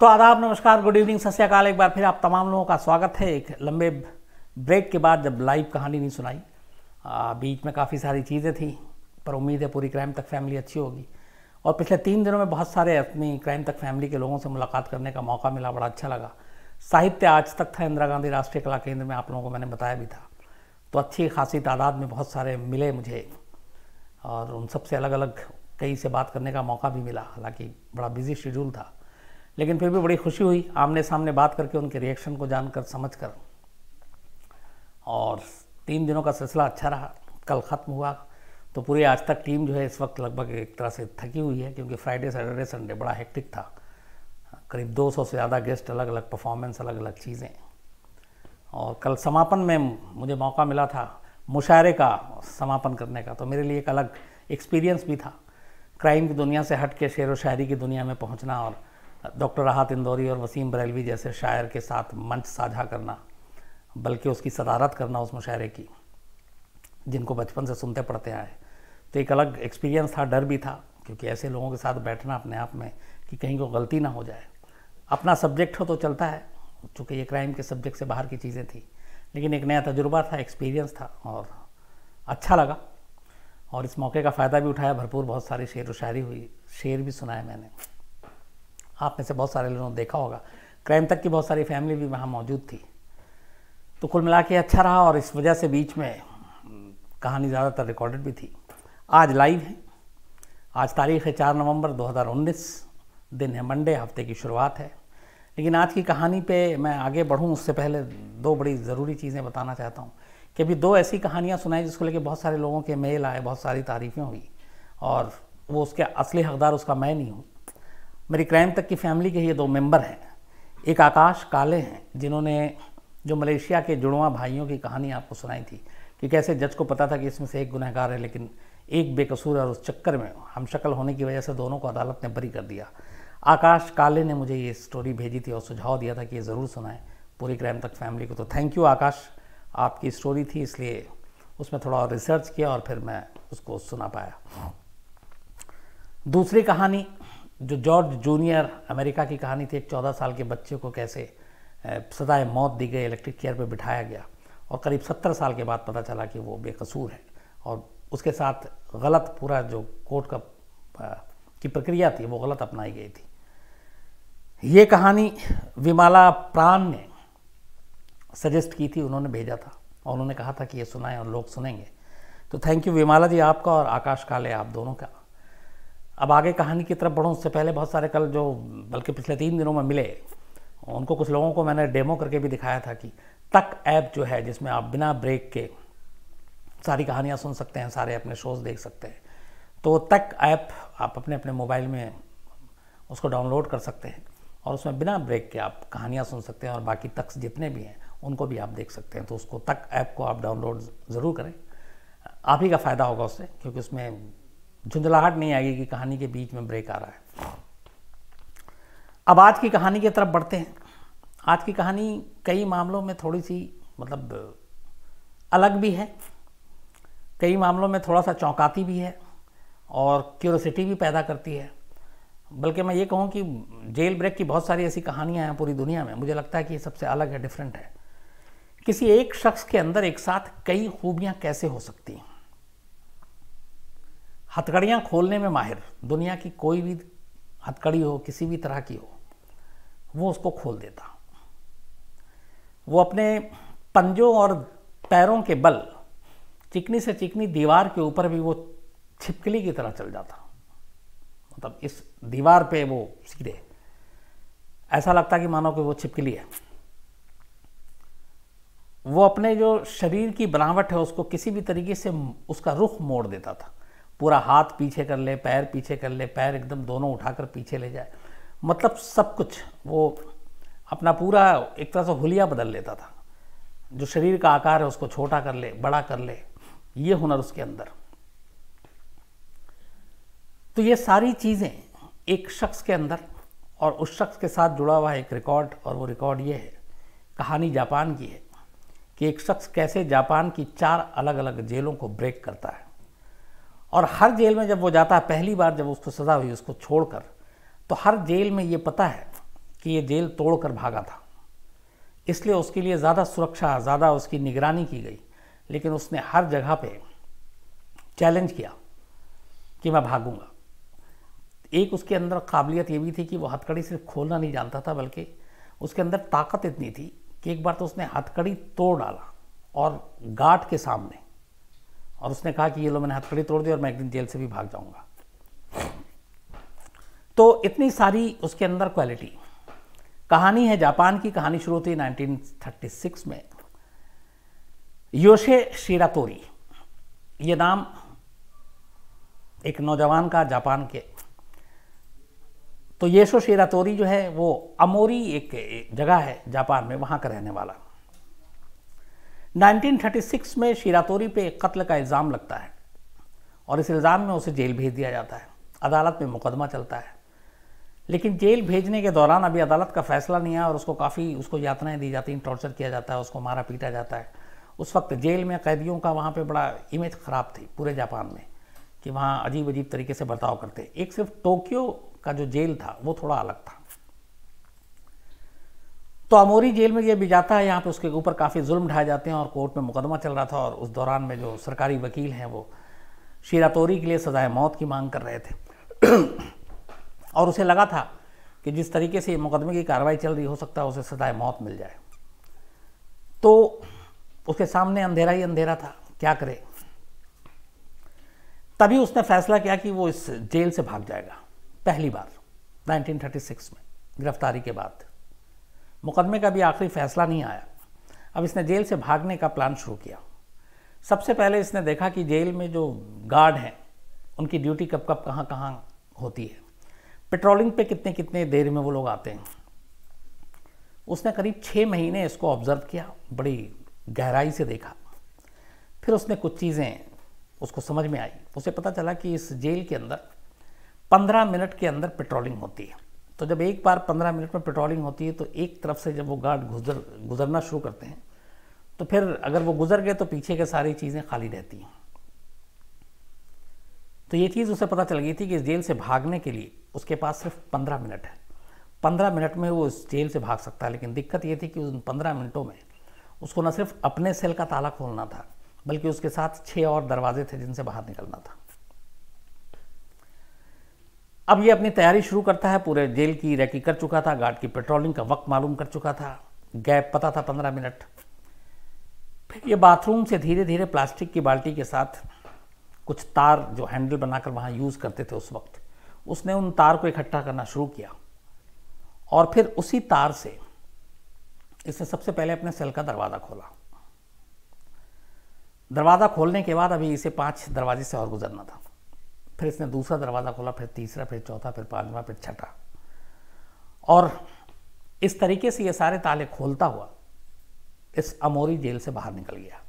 तो आदाब नमस्कार गुड इवनिंग सत्याकाल एक बार फिर आप तमाम लोगों का स्वागत है एक लंबे ब्रेक के बाद जब लाइव कहानी नहीं सुनाई बीच में काफ़ी सारी चीज़ें थी पर उम्मीद है पूरी क्राइम तक फैमिली अच्छी होगी और पिछले तीन दिनों में बहुत सारे अपनी क्राइम तक फैमिली के लोगों से मुलाकात करने का मौका मिला बड़ा अच्छा लगा साहित्य आज तक था इंदिरा गांधी राष्ट्रीय कला केंद्र में आप लोगों को मैंने बताया भी था तो अच्छी खासी तादाद में बहुत सारे मिले मुझे और उन सबसे अलग अलग कई से बात करने का मौका भी मिला हालांकि बड़ा बिजी शेड्यूल था लेकिन फिर भी बड़ी खुशी हुई आमने सामने बात करके उनके रिएक्शन को जानकर समझकर और तीन दिनों का सिलसिला अच्छा रहा कल ख़त्म हुआ तो पूरी आज तक टीम जो है इस वक्त लगभग एक तरह से थकी हुई है क्योंकि फ्राइडे सैटरडे संडे बड़ा हेक्टिक था करीब 200 से ज़्यादा गेस्ट अलग अलग परफॉर्मेंस अलग अलग चीज़ें और कल समापन में मुझे मौका मिला था मुशायरे का समापन करने का तो मेरे लिए एक अलग एक्सपीरियंस भी था क्राइम की दुनिया से हट के शेर व शायरी की दुनिया में पहुँचना और डॉक्टर राहत इंदौरी और वसीम बरेलवी जैसे शायर के साथ मंच साझा करना बल्कि उसकी सदारत करना उस मुशायरे की जिनको बचपन से सुनते पढ़ते आए तो एक अलग एक्सपीरियंस था डर भी था क्योंकि ऐसे लोगों के साथ बैठना अपने आप में कि कहीं को गलती ना हो जाए अपना सब्जेक्ट हो तो चलता है चूँकि ये क्राइम के सब्जेक्ट से बाहर की चीज़ें थी लेकिन एक नया तजुर्बा था एक्सपीरियंस था और अच्छा लगा और इस मौके का फ़ायदा भी उठाया भरपूर बहुत सारी शेर व शायरी हुई शेर भी सुनाए मैंने आप में से बहुत सारे लोगों ने देखा होगा क्राइम तक की बहुत सारी फैमिली भी वहाँ मौजूद थी तो कुल मिला के अच्छा रहा और इस वजह से बीच में हम्म, कहानी ज़्यादातर रिकॉर्डेड भी थी आज लाइव है आज तारीख है चार नवंबर 2019 दिन है मंडे हफ्ते की शुरुआत है लेकिन आज की कहानी पे मैं आगे बढ़ूँ उससे पहले दो बड़ी ज़रूरी चीज़ें बताना चाहता हूँ कि अभी दो ऐसी कहानियाँ सुनाई जिसको लेकर बहुत सारे लोगों के मेल आए बहुत सारी तारीफ़ें हुई और वो उसके असली हकदार उसका मैं नहीं हूँ मेरी क्राइम तक की फैमिली के ये दो मेंबर हैं एक आकाश काले हैं जिन्होंने जो मलेशिया के जुड़वा भाइयों की कहानी आपको सुनाई थी कि कैसे जज को पता था कि इसमें से एक गुनहगार है लेकिन एक बेकसूर और उस चक्कर में हम शक्ल होने की वजह से दोनों को अदालत ने बरी कर दिया आकाश काले ने मुझे ये स्टोरी भेजी थी और सुझाव दिया था कि ये ज़रूर सुनाएं पूरी क्राइम तक फैमिली को तो थैंक यू आकाश आपकी स्टोरी थी इसलिए उसमें थोड़ा और रिसर्च किया और फिर मैं उसको सुना पाया दूसरी कहानी जो जॉर्ज जूनियर अमेरिका की कहानी थी एक चौदह साल के बच्चे को कैसे सदाए मौत दी गई इलेक्ट्रिक चेयर पर बिठाया गया और करीब सत्तर साल के बाद पता चला कि वो बेकसूर है और उसके साथ गलत पूरा जो कोर्ट का की प्रक्रिया थी वो गलत अपनाई गई थी ये कहानी विमाला प्राण ने सजेस्ट की थी उन्होंने भेजा था और उन्होंने कहा था कि ये सुनाएं और लोग सुनेंगे तो थैंक यू विमाला जी आपका और आकाश काले आप दोनों का अब आगे कहानी की तरफ बढ़ूँ उससे पहले बहुत सारे कल जो बल्कि पिछले तीन दिनों में मिले उनको कुछ लोगों को मैंने डेमो करके भी दिखाया था कि तक ऐप जो है जिसमें आप बिना ब्रेक के सारी कहानियाँ सुन सकते हैं सारे अपने शोज़ देख सकते हैं तो तक ऐप आप अपने अपने मोबाइल में उसको डाउनलोड कर सकते हैं और उसमें बिना ब्रेक के आप कहानियाँ सुन सकते हैं और बाकी तक्स जितने भी हैं उनको भी आप देख सकते हैं तो उसको तक ऐप को आप डाउनलोड ज़रूर करें आप ही का फ़ायदा होगा उससे क्योंकि उसमें झुंझलाहट नहीं आएगी कि कहानी के बीच में ब्रेक आ रहा है अब आज की कहानी की तरफ बढ़ते हैं आज की कहानी कई मामलों में थोड़ी सी मतलब अलग भी है कई मामलों में थोड़ा सा चौंकाती भी है और क्यूरोसिटी भी पैदा करती है बल्कि मैं ये कहूँ कि जेल ब्रेक की बहुत सारी ऐसी कहानियाँ हैं पूरी दुनिया में मुझे लगता है कि ये सबसे अलग है डिफरेंट है किसी एक शख्स के अंदर एक साथ कई खूबियाँ कैसे हो सकती हैं हथकड़ियाँ खोलने में माहिर दुनिया की कोई भी हथकड़ी हो किसी भी तरह की हो वो उसको खोल देता वो अपने पंजों और पैरों के बल चिकनी से चिकनी दीवार के ऊपर भी वो छिपकली की तरह चल जाता मतलब इस दीवार पे वो सीधे ऐसा लगता कि मानो कि वो छिपकली है वो अपने जो शरीर की बनावट है उसको किसी भी तरीके से उसका रुख मोड़ देता था पूरा हाथ पीछे कर ले पैर पीछे कर ले पैर एकदम दोनों उठाकर पीछे ले जाए मतलब सब कुछ वो अपना पूरा एक तरह से हुलिया बदल लेता था जो शरीर का आकार है उसको छोटा कर ले बड़ा कर ले ये हुनर उसके अंदर तो ये सारी चीज़ें एक शख्स के अंदर और उस शख्स के साथ जुड़ा हुआ एक रिकॉर्ड और वो रिकॉर्ड ये है कहानी जापान की है कि एक शख्स कैसे जापान की चार अलग अलग जेलों को ब्रेक करता है और हर जेल में जब वो जाता है पहली बार जब उसको सज़ा हुई उसको छोड़कर तो हर जेल में ये पता है कि ये जेल तोड़कर भागा था इसलिए उसके लिए ज़्यादा सुरक्षा ज़्यादा उसकी निगरानी की गई लेकिन उसने हर जगह पे चैलेंज किया कि मैं भागूंगा एक उसके अंदर काबिलियत ये भी थी कि वो हथकड़ी सिर्फ खोलना नहीं जानता था बल्कि उसके अंदर ताकत इतनी थी कि एक बार तो उसने हथकड़ी तोड़ डाला और गार्ड के सामने और उसने कहा कि ये लो मैंने हथकड़ी तोड़ दी और मैं एक दिन जेल से भी भाग जाऊंगा तो इतनी सारी उसके अंदर क्वालिटी कहानी है जापान की कहानी शुरू होती है 1936 में योशे शिरातोरी ये नाम एक नौजवान का जापान के तो येशो शिरातोरी जो है वो अमोरी एक जगह है जापान में वहां का रहने वाला 1936 में शीरातोरी पे कत्ल का इल्ज़ाम लगता है और इस इल्ज़ाम में उसे जेल भेज दिया जाता है अदालत में मुकदमा चलता है लेकिन जेल भेजने के दौरान अभी अदालत का फैसला नहीं आया और उसको काफ़ी उसको यातनाएं दी जाती हैं टॉर्चर किया जाता है उसको मारा पीटा जाता है उस वक्त जेल में कैदियों का वहाँ पर बड़ा इमेज ख़राब थी पूरे जापान में कि वहाँ अजीब अजीब तरीके से बर्ताव करते एक सिर्फ टोक्यो का जो जेल था वो थोड़ा अलग था तो अमोरी जेल में ये भी जाता है यहाँ पे उसके ऊपर काफ़ी जुल्म ढाए जाते हैं और कोर्ट में मुकदमा चल रहा था और उस दौरान में जो सरकारी वकील हैं वो शीरातोरी के लिए सजाए मौत की मांग कर रहे थे और उसे लगा था कि जिस तरीके से ये मुकदमे की कार्रवाई चल रही हो सकता है उसे सजाए मौत मिल जाए तो उसके सामने अंधेरा ही अंधेरा था क्या करे तभी उसने फैसला किया कि वो इस जेल से भाग जाएगा पहली बार 1936 में गिरफ्तारी के बाद मुकदमे का भी आखिरी फैसला नहीं आया अब इसने जेल से भागने का प्लान शुरू किया सबसे पहले इसने देखा कि जेल में जो गार्ड हैं उनकी ड्यूटी कब कब कहाँ कहाँ होती है पेट्रोलिंग पे कितने कितने देर में वो लोग आते हैं उसने करीब छः महीने इसको ऑब्ज़र्व किया बड़ी गहराई से देखा फिर उसने कुछ चीज़ें उसको समझ में आई उसे पता चला कि इस जेल के अंदर पंद्रह मिनट के अंदर पेट्रोलिंग होती है तो जब एक बार पंद्रह मिनट में पेट्रोलिंग होती है तो एक तरफ से जब वो गार्ड गुजर गुजरना शुरू करते हैं तो फिर अगर वो गुजर गए तो पीछे के सारी चीज़ें खाली रहती हैं तो ये चीज़ उसे पता चल गई थी कि इस जेल से भागने के लिए उसके पास सिर्फ पंद्रह मिनट है पंद्रह मिनट में वो इस जेल से भाग सकता है लेकिन दिक्कत ये थी कि उन पंद्रह मिनटों में उसको न सिर्फ अपने सेल का ताला खोलना था बल्कि उसके साथ छः और दरवाजे थे जिनसे बाहर निकलना था अब ये अपनी तैयारी शुरू करता है पूरे जेल की रैकी कर चुका था गार्ड की पेट्रोलिंग का वक्त मालूम कर चुका था गैप पता था पंद्रह मिनट फिर ये बाथरूम से धीरे धीरे प्लास्टिक की बाल्टी के साथ कुछ तार जो हैंडल बनाकर वहाँ यूज़ करते थे उस वक्त उसने उन तार को इकट्ठा करना शुरू किया और फिर उसी तार से इसने सबसे पहले अपने सेल का दरवाज़ा खोला दरवाज़ा खोलने के बाद अभी इसे पांच दरवाजे से और गुजरना था फिर इसने दूसरा दरवाज़ा खोला फिर तीसरा फिर चौथा फिर पांचवा फिर छठा और इस तरीके से ये सारे ताले खोलता हुआ इस अमोरी जेल से बाहर निकल गया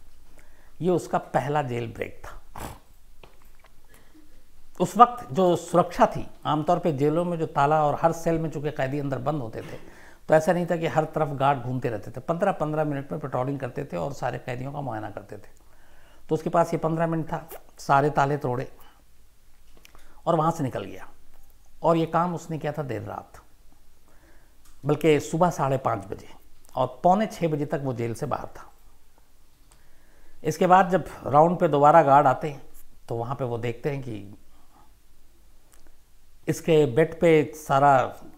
ये उसका पहला जेल ब्रेक था उस वक्त जो सुरक्षा थी आमतौर पे जेलों में जो ताला और हर सेल में चूंकि कैदी अंदर बंद होते थे तो ऐसा नहीं था कि हर तरफ गार्ड घूमते रहते थे पंद्रह पंद्रह मिनट में पेट्रोलिंग करते थे और सारे कैदियों का मुआयना करते थे तो उसके पास ये पंद्रह मिनट था सारे ताले तोड़े और वहाँ से निकल गया और ये काम उसने किया था देर रात बल्कि सुबह साढ़े पाँच बजे और पौने छः बजे तक वो जेल से बाहर था इसके बाद जब राउंड पे दोबारा गार्ड आते हैं तो वहाँ पे वो देखते हैं कि इसके बेड पे सारा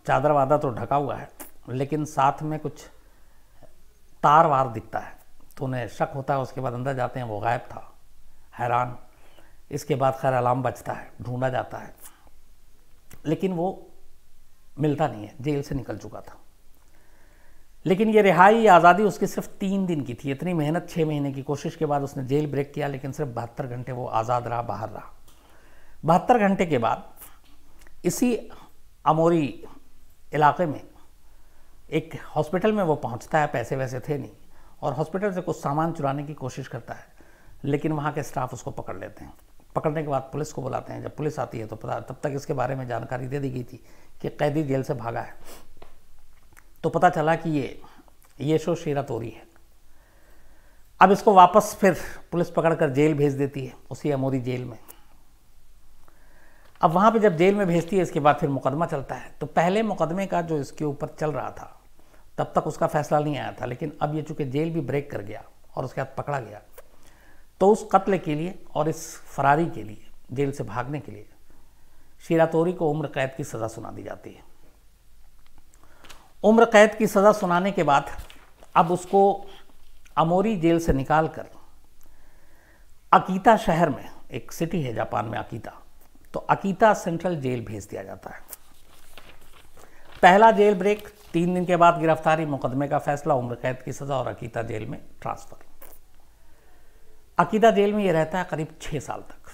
चादर वादा तो ढका हुआ है लेकिन साथ में कुछ तार वार दिखता है तो उन्हें शक होता है उसके बाद अंदर जाते हैं वो गायब था हैरान इसके बाद खैर अलार्म बचता है ढूंढा जाता है लेकिन वो मिलता नहीं है जेल से निकल चुका था लेकिन ये रिहाई आज़ादी उसकी सिर्फ तीन दिन की थी इतनी मेहनत छः महीने की कोशिश के बाद उसने जेल ब्रेक किया लेकिन सिर्फ बहत्तर घंटे वो आज़ाद रहा बाहर रहा बहत्तर घंटे के बाद इसी अमोरी इलाके में एक हॉस्पिटल में वो पहुंचता है पैसे वैसे थे नहीं और हॉस्पिटल से कुछ सामान चुराने की कोशिश करता है लेकिन वहाँ के स्टाफ उसको पकड़ लेते हैं पकड़ने के बाद पुलिस को बुलाते हैं जब पुलिस आती है तो पता तब तक इसके बारे में जानकारी दे दी गई थी कि कैदी जेल से भागा है तो पता चला कि ये यशो शेरा तोरी है अब इसको वापस फिर पुलिस पकड़कर जेल भेज देती है उसी अमोरी जेल में अब वहाँ पे जब जेल में भेजती है इसके बाद फिर मुकदमा चलता है तो पहले मुकदमे का जो इसके ऊपर चल रहा था तब तक उसका फैसला नहीं आया था लेकिन अब ये चूंकि जेल भी ब्रेक कर गया और उसके बाद पकड़ा गया तो उस कत्ल के लिए और इस फरारी के लिए जेल से भागने के लिए शीरातोरी को उम्र कैद की सज़ा सुना दी जाती है उम्र कैद की सज़ा सुनाने के बाद अब उसको अमोरी जेल से निकाल कर अकीता शहर में एक सिटी है जापान में अकीता तो अकीता सेंट्रल जेल भेज दिया जाता है पहला जेल ब्रेक तीन दिन के बाद गिरफ्तारी मुकदमे का फैसला उम्र कैद की सज़ा और अकीता जेल में ट्रांसफ़र अकीदा जेल में ये रहता है करीब छः साल तक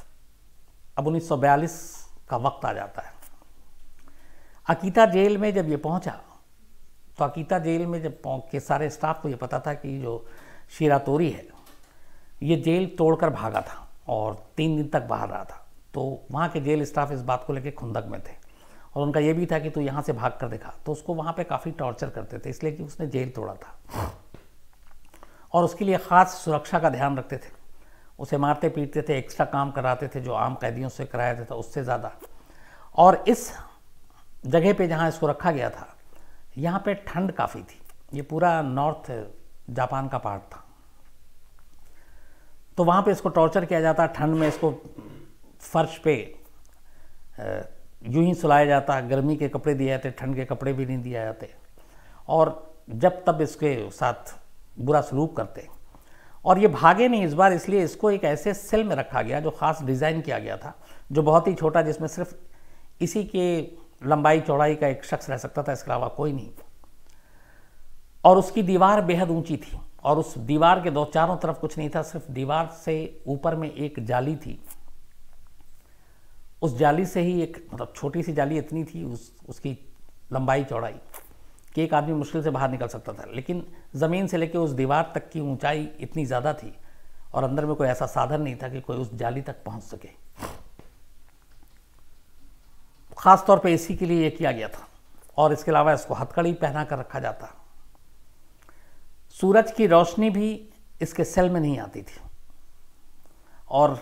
अब 1942 का वक्त आ जाता है अकीता जेल में जब ये पहुंचा तो अकीता जेल में जब के सारे स्टाफ को ये पता था कि जो शीरा तोरी है ये जेल तोड़कर भागा था और तीन दिन तक बाहर रहा था तो वहाँ के जेल स्टाफ इस बात को लेकर खुंदक में थे और उनका ये भी था कि तू यहाँ से भाग कर दिखा तो उसको वहाँ पे काफ़ी टॉर्चर करते थे इसलिए कि उसने जेल तोड़ा था और उसके लिए ख़ास सुरक्षा का ध्यान रखते थे उसे मारते पीटते थे एक्स्ट्रा काम कराते थे जो आम कैदियों से कराया जाता था उससे ज़्यादा और इस जगह पे जहाँ इसको रखा गया था यहाँ पे ठंड काफ़ी थी ये पूरा नॉर्थ जापान का पार्ट था तो वहाँ पे इसको टॉर्चर किया जाता ठंड में इसको फर्श पे यूं ही सुलाया जाता गर्मी के कपड़े दिए जाते ठंड के कपड़े भी नहीं दिए जाते और जब तब इसके साथ बुरा सलूक करते और ये भागे नहीं इस बार इसलिए इसको एक ऐसे सेल में रखा गया जो ख़ास डिज़ाइन किया गया था जो बहुत ही छोटा जिसमें सिर्फ इसी के लंबाई चौड़ाई का एक शख्स रह सकता था इसके अलावा कोई नहीं और उसकी दीवार बेहद ऊंची थी और उस दीवार के दो चारों तरफ कुछ नहीं था सिर्फ दीवार से ऊपर में एक जाली थी उस जाली से ही एक मतलब छोटी सी जाली इतनी थी उस उसकी लंबाई चौड़ाई कि एक आदमी मुश्किल से बाहर निकल सकता था लेकिन ज़मीन से लेकर उस दीवार तक की ऊंचाई इतनी ज़्यादा थी और अंदर में कोई ऐसा साधन नहीं था कि कोई उस जाली तक पहुंच सके ख़ास तौर पे इसी के लिए ये किया गया था और इसके अलावा इसको हथकड़ी पहना कर रखा जाता सूरज की रोशनी भी इसके सेल में नहीं आती थी और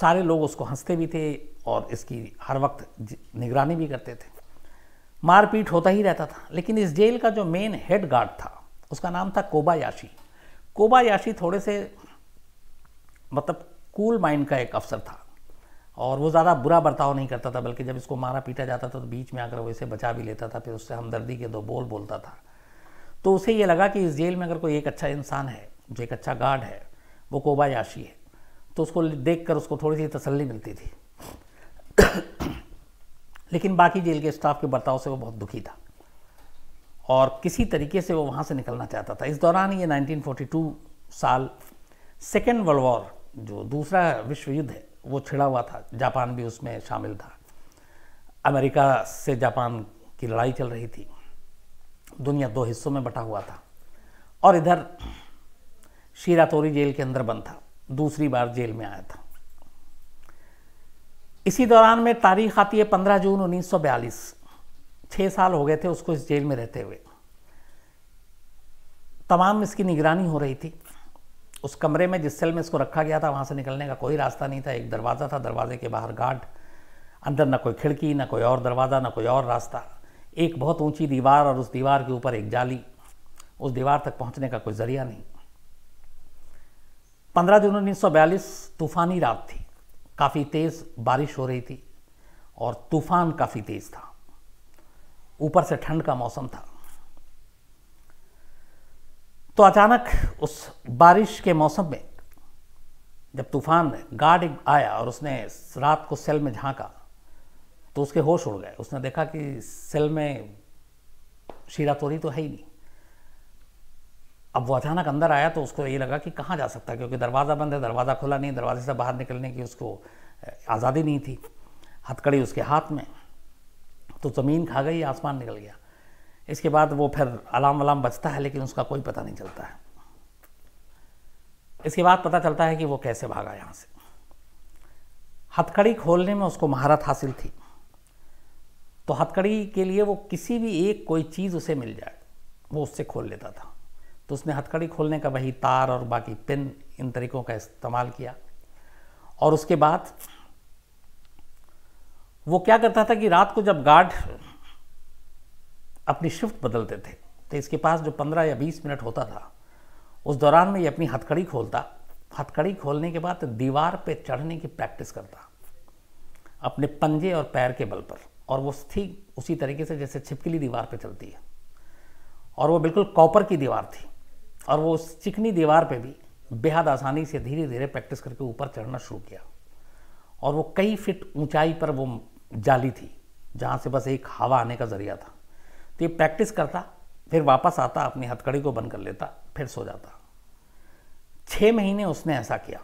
सारे लोग उसको हंसते भी थे और इसकी हर वक्त निगरानी भी करते थे मारपीट होता ही रहता था लेकिन इस जेल का जो मेन हेड गार्ड था उसका नाम था कोबायाशी कोबायाशी थोड़े से मतलब कूल माइंड का एक अफसर था और वो ज़्यादा बुरा बर्ताव नहीं करता था बल्कि जब इसको मारा पीटा जाता था तो बीच में आकर वो इसे बचा भी लेता था फिर उससे हमदर्दी के दो बोल बोलता था तो उसे ये लगा कि इस जेल में अगर कोई एक अच्छा इंसान है जो एक अच्छा गार्ड है वो कोबायाशी है तो उसको देख कर उसको थोड़ी सी तसली मिलती थी लेकिन बाकी जेल के स्टाफ के बर्ताव से वो बहुत दुखी था और किसी तरीके से वो वहाँ से निकलना चाहता था इस दौरान ये 1942 साल सेकेंड वर्ल्ड वॉर जो दूसरा विश्व युद्ध है वो छिड़ा हुआ था जापान भी उसमें शामिल था अमेरिका से जापान की लड़ाई चल रही थी दुनिया दो हिस्सों में बटा हुआ था और इधर शीरातोरी जेल के अंदर बंद था दूसरी बार जेल में आया था इसी दौरान में तारीख आती है पंद्रह जून बयालीस छः साल हो गए थे उसको इस जेल में रहते हुए तमाम इसकी निगरानी हो रही थी उस कमरे में जिस सेल में इसको रखा गया था वहाँ से निकलने का कोई रास्ता नहीं था एक दरवाज़ा था दरवाजे के बाहर गार्ड अंदर ना कोई खिड़की ना कोई और दरवाज़ा ना कोई और रास्ता एक बहुत ऊंची दीवार और उस दीवार के ऊपर एक जाली उस दीवार तक पहुंचने का कोई जरिया नहीं पंद्रह जून उन्नीस तूफानी रात थी काफ़ी तेज़ बारिश हो रही थी और तूफान काफ़ी तेज़ था ऊपर से ठंड का मौसम था तो अचानक उस बारिश के मौसम में जब तूफान गार्ड आया और उसने रात को सेल में झांका तो उसके होश उड़ गए उसने देखा कि सेल में शीरा तोरी तो है ही नहीं अब वो अचानक अंदर आया तो उसको ये लगा कि कहाँ जा सकता है क्योंकि दरवाज़ा बंद है दरवाज़ा खुला नहीं दरवाजे से बाहर निकलने की उसको आज़ादी नहीं थी हथकड़ी उसके हाथ में तो ज़मीन खा गई आसमान निकल गया इसके बाद वो फिर अलाम वलाम बचता है लेकिन उसका कोई पता नहीं चलता है इसके बाद पता चलता है कि वो कैसे भागा यहाँ से हथकड़ी खोलने में उसको महारत हासिल थी तो हथकड़ी के लिए वो किसी भी एक कोई चीज़ उसे मिल जाए वो उससे खोल लेता था तो उसने हथकड़ी खोलने का वही तार और बाकी पिन इन तरीकों का इस्तेमाल किया और उसके बाद वो क्या करता था कि रात को जब गार्ड अपनी शिफ्ट बदलते थे तो इसके पास जो पंद्रह या बीस मिनट होता था उस दौरान में ये अपनी हथकड़ी खोलता हथकड़ी खोलने के बाद दीवार पे चढ़ने की प्रैक्टिस करता अपने पंजे और पैर के बल पर और वो ठीक उसी तरीके से जैसे छिपकली दीवार पे चलती है और वो बिल्कुल कॉपर की दीवार थी और वो चिकनी दीवार पे भी बेहद आसानी से धीरे धीरे प्रैक्टिस करके ऊपर चढ़ना शुरू किया और वो कई फिट ऊंचाई पर वो जाली थी जहाँ से बस एक हवा आने का ज़रिया था तो ये प्रैक्टिस करता फिर वापस आता अपनी हथकड़ी को बंद कर लेता फिर सो जाता छः महीने उसने ऐसा किया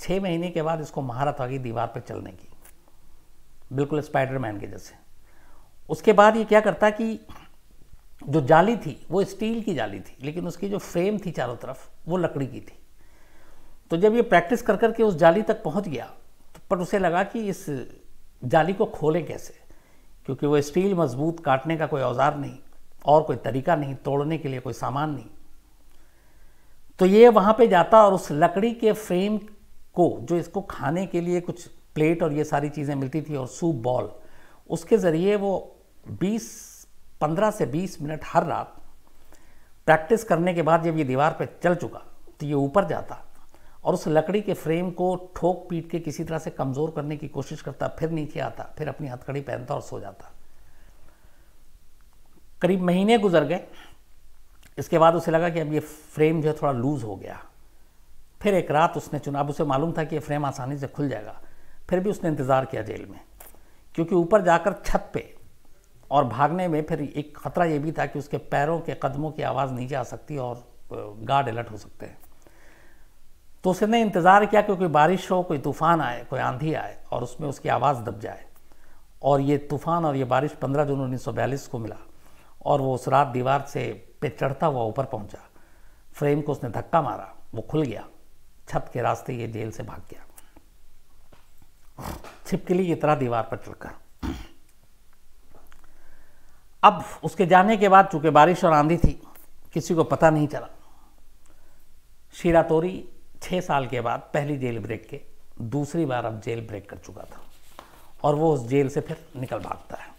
छः महीने के बाद इसको महारत आ गई दीवार पर चलने की बिल्कुल स्पाइडरमैन के जैसे उसके बाद ये क्या करता कि जो जाली थी वो स्टील की जाली थी लेकिन उसकी जो फ्रेम थी चारों तरफ वो लकड़ी की थी तो जब ये प्रैक्टिस कर करके उस जाली तक पहुंच गया तो पर उसे लगा कि इस जाली को खोलें कैसे क्योंकि वो स्टील मजबूत काटने का कोई औजार नहीं और कोई तरीका नहीं तोड़ने के लिए कोई सामान नहीं तो ये वहाँ पे जाता और उस लकड़ी के फ्रेम को जो इसको खाने के लिए कुछ प्लेट और ये सारी चीज़ें मिलती थी और सूप बॉल उसके ज़रिए वो 20 15 से 20 मिनट हर रात प्रैक्टिस करने के बाद जब ये दीवार पर चल चुका तो ये ऊपर जाता और उस लकड़ी के फ्रेम को ठोक पीट के किसी तरह से कमज़ोर करने की कोशिश करता फिर नीचे आता फिर अपनी हथकड़ी पहनता और सो जाता करीब महीने गुजर गए इसके बाद उसे लगा कि अब ये फ्रेम जो है थोड़ा लूज़ हो गया फिर एक रात उसने चुना अब उसे मालूम था कि ये फ्रेम आसानी से खुल जाएगा फिर भी उसने इंतज़ार किया जेल में क्योंकि ऊपर जाकर छत पे और भागने में फिर एक खतरा ये भी था कि उसके पैरों के कदमों की आवाज़ नीचे आ सकती और गार्ड अलर्ट हो सकते हैं तो उसने इंतज़ार किया कि कोई बारिश हो कोई तूफ़ान आए कोई आंधी आए और उसमें उसकी आवाज़ दब जाए और ये तूफ़ान और ये बारिश 15 जून उन्नीस को मिला और वो उस रात दीवार से पे चढ़ता हुआ ऊपर पहुंचा फ्रेम को उसने धक्का मारा वो खुल गया छत के रास्ते ये जेल से भाग गया छिपकली की तरह दीवार पर चढ़कर अब उसके जाने के बाद चूंकि बारिश और आंधी थी किसी को पता नहीं चला शीरा तोरी छः साल के बाद पहली जेल ब्रेक के दूसरी बार अब जेल ब्रेक कर चुका था और वो उस जेल से फिर निकल भागता है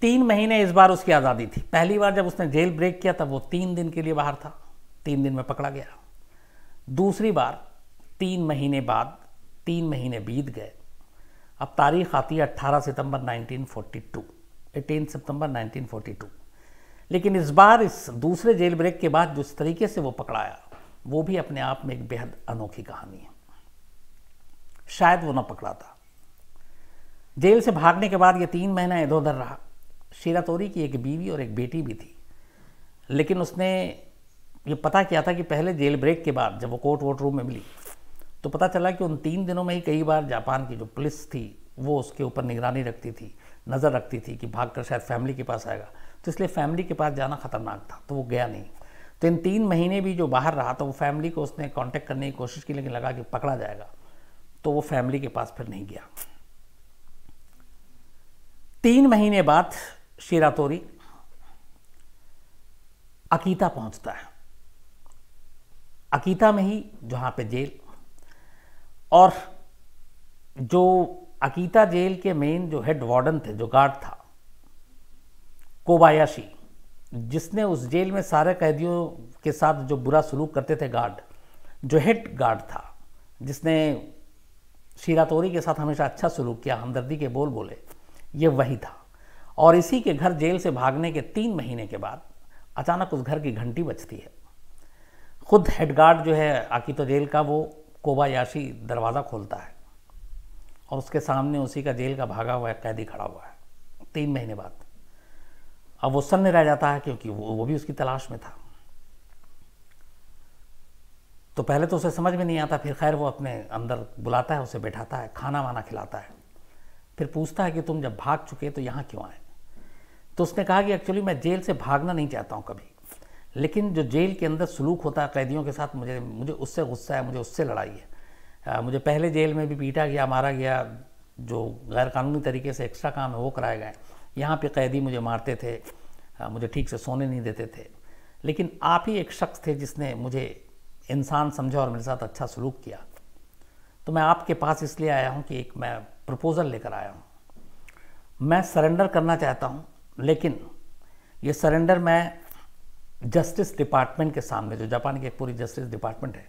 तीन महीने इस बार उसकी आज़ादी थी पहली बार जब उसने जेल ब्रेक किया तब वो तीन दिन के लिए बाहर था तीन दिन में पकड़ा गया दूसरी बार तीन महीने बाद तीन महीने बीत गए अब तारीख आती है 18 सितंबर 1942 एटीन सितंबर 1942 लेकिन इस बार इस दूसरे जेल ब्रेक के बाद जिस तरीके से वो पकड़ाया वो भी अपने आप में एक बेहद अनोखी कहानी है शायद वो ना पकड़ा था जेल से भागने के बाद ये तीन महीना इधर उधर रहा शीरा तोरी की एक बीवी और एक बेटी भी थी लेकिन उसने ये पता किया था कि पहले जेल ब्रेक के बाद जब वो कोर्ट वोट रूम में मिली तो पता चला कि उन तीन दिनों में ही कई बार जापान की जो पुलिस थी वो उसके ऊपर निगरानी रखती थी नज़र रखती थी कि भाग कर शायद फैमिली के पास आएगा तो इसलिए फैमिली के पास जाना ख़तरनाक था तो वो गया नहीं तो इन तीन महीने भी जो बाहर रहा तो वो फैमिली को उसने कांटेक्ट करने की कोशिश की लेकिन लगा कि पकड़ा जाएगा तो वो फैमिली के पास फिर नहीं गया तीन महीने बाद शिरातोरी अकीता पहुंचता है अकीता में ही जहां पे जेल और जो अकीता जेल के मेन जो हेड वार्डन थे जो गार्ड था कोबायाशी जिसने उस जेल में सारे कैदियों के साथ जो बुरा सलूक करते थे गार्ड जो हेड गार्ड था जिसने शीरातोरी के साथ हमेशा अच्छा सलूक किया हमदर्दी के बोल बोले ये वही था और इसी के घर जेल से भागने के तीन महीने के बाद अचानक उस घर की घंटी बजती है खुद हेड गार्ड जो है आकीतो जेल का वो कोबायाशी दरवाज़ा खोलता है और उसके सामने उसी का जेल का भागा हुआ कैदी खड़ा हुआ है तीन महीने बाद अब वो सन्न रह जाता है क्योंकि वो वो भी उसकी तलाश में था तो पहले तो उसे समझ में नहीं आता फिर खैर वो अपने अंदर बुलाता है उसे बैठाता है खाना वाना खिलाता है फिर पूछता है कि तुम जब भाग चुके तो यहाँ क्यों आए तो उसने कहा कि एक्चुअली मैं जेल से भागना नहीं चाहता हूँ कभी लेकिन जो जेल के अंदर सलूक होता है कैदियों के साथ मुझे मुझे उससे गुस्सा है मुझे उससे लड़ाई है मुझे पहले जेल में भी पीटा गया मारा गया जो गैरकानूनी तरीके से एक्स्ट्रा काम है वो कराए गए यहाँ पे कैदी मुझे मारते थे मुझे ठीक से सोने नहीं देते थे लेकिन आप ही एक शख्स थे जिसने मुझे इंसान समझा और मेरे साथ अच्छा सलूक किया तो मैं आपके पास इसलिए आया हूँ कि एक मैं प्रपोज़ल लेकर आया हूँ मैं सरेंडर करना चाहता हूँ लेकिन ये सरेंडर मैं जस्टिस डिपार्टमेंट के सामने जो जापान की एक पूरी जस्टिस डिपार्टमेंट है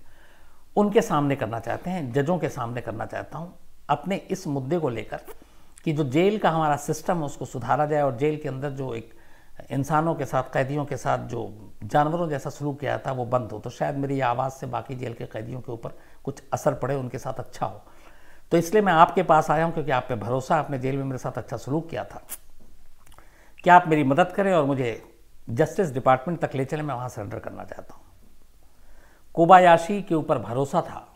उनके सामने करना चाहते हैं जजों के सामने करना चाहता हूँ अपने इस मुद्दे को लेकर कि जो जेल का हमारा सिस्टम है उसको सुधारा जाए और जेल के अंदर जो एक इंसानों के साथ कैदियों के साथ जो जानवरों जैसा सलूक किया था वो बंद हो तो शायद मेरी आवाज़ से बाकी जेल के कैदियों के ऊपर कुछ असर पड़े उनके साथ अच्छा हो तो इसलिए मैं आपके पास आया हूँ क्योंकि आप पे भरोसा आपने जेल में मेरे साथ अच्छा सलूक किया था क्या आप मेरी मदद करें और मुझे जस्टिस डिपार्टमेंट तक ले चलें मैं वहाँ सरेंडर करना चाहता हूँ कोबायाशी के ऊपर भरोसा था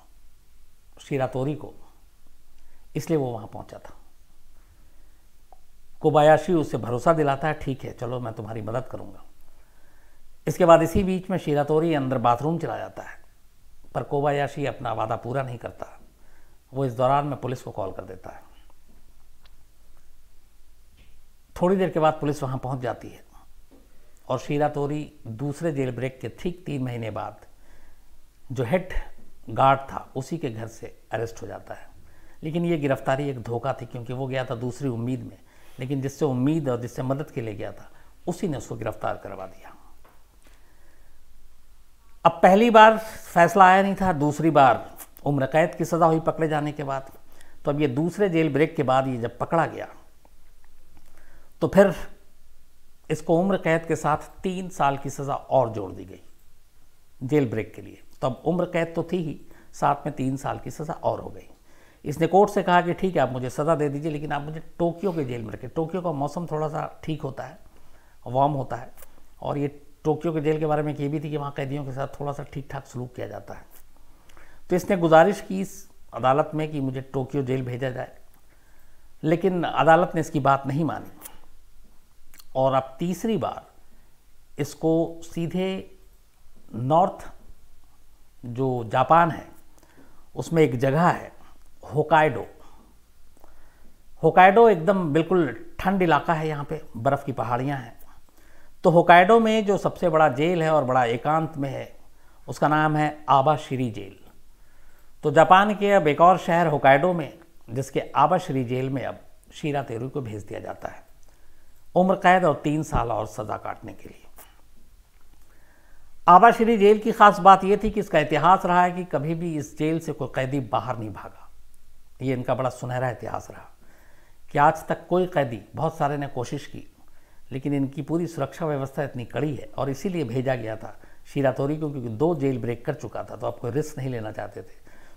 शिरातोरी को इसलिए वो वहां पहुंचा था कोबायाशी उसे भरोसा दिलाता है ठीक है चलो मैं तुम्हारी मदद करूंगा इसके बाद इसी बीच में शिरातोरी अंदर बाथरूम चला जाता है पर कोबायाशी अपना वादा पूरा नहीं करता वो इस दौरान में पुलिस को कॉल कर देता है थोड़ी देर के बाद पुलिस वहां पहुंच जाती है और शीरा तोरी दूसरे जेल ब्रेक के ठीक तीन महीने बाद जो हेड गार्ड था उसी के घर से अरेस्ट हो जाता है लेकिन ये गिरफ्तारी एक धोखा थी क्योंकि वो गया था दूसरी उम्मीद में लेकिन जिससे उम्मीद और जिससे मदद के लिए गया था उसी ने उसको गिरफ्तार करवा दिया अब पहली बार फैसला आया नहीं था दूसरी बार उम्र कैद की सज़ा हुई पकड़े जाने के बाद तो अब ये दूसरे जेल ब्रेक के बाद ये जब पकड़ा गया तो फिर इसको उम्र कैद के साथ तीन साल की सज़ा और जोड़ दी गई जेल ब्रेक के लिए तब उम्र कैद तो थी ही साथ में तीन साल की सज़ा और हो गई इसने कोर्ट से कहा कि ठीक है आप मुझे सज़ा दे दीजिए लेकिन आप मुझे टोक्यो के जेल में रखें टोक्यो का मौसम थोड़ा सा ठीक होता है वार्म होता है और ये टोक्यो के जेल के बारे में ये भी थी कि वहाँ कैदियों के साथ थोड़ा सा ठीक ठाक सलूक किया जाता है तो इसने गुजारिश की इस अदालत में कि मुझे टोक्यो जेल भेजा जाए लेकिन अदालत ने इसकी बात नहीं मानी और अब तीसरी बार इसको सीधे नॉर्थ जो जापान है उसमें एक जगह है होकाइडो होकाइडो एकदम बिल्कुल ठंड इलाका है यहाँ पे बर्फ़ की पहाड़ियाँ हैं तो होकाइडो में जो सबसे बड़ा जेल है और बड़ा एकांत में है उसका नाम है आबाशिरी जेल तो जापान के अब एक और शहर होकाइडो में जिसके आबाशिरी जेल में अब शीरा तेरू को भेज दिया जाता है उम्र कैद और तीन साल और सज़ा काटने के लिए आबाशरी जेल की खास बात यह थी कि इसका इतिहास रहा है कि कभी भी इस जेल से कोई कैदी बाहर नहीं भागा ये इनका बड़ा सुनहरा इतिहास रहा कि आज तक कोई कैदी बहुत सारे ने कोशिश की लेकिन इनकी पूरी सुरक्षा व्यवस्था इतनी कड़ी है और इसीलिए भेजा गया था शीरातोरी को क्योंकि दो जेल ब्रेक कर चुका था तो आप कोई रिस्क नहीं लेना चाहते थे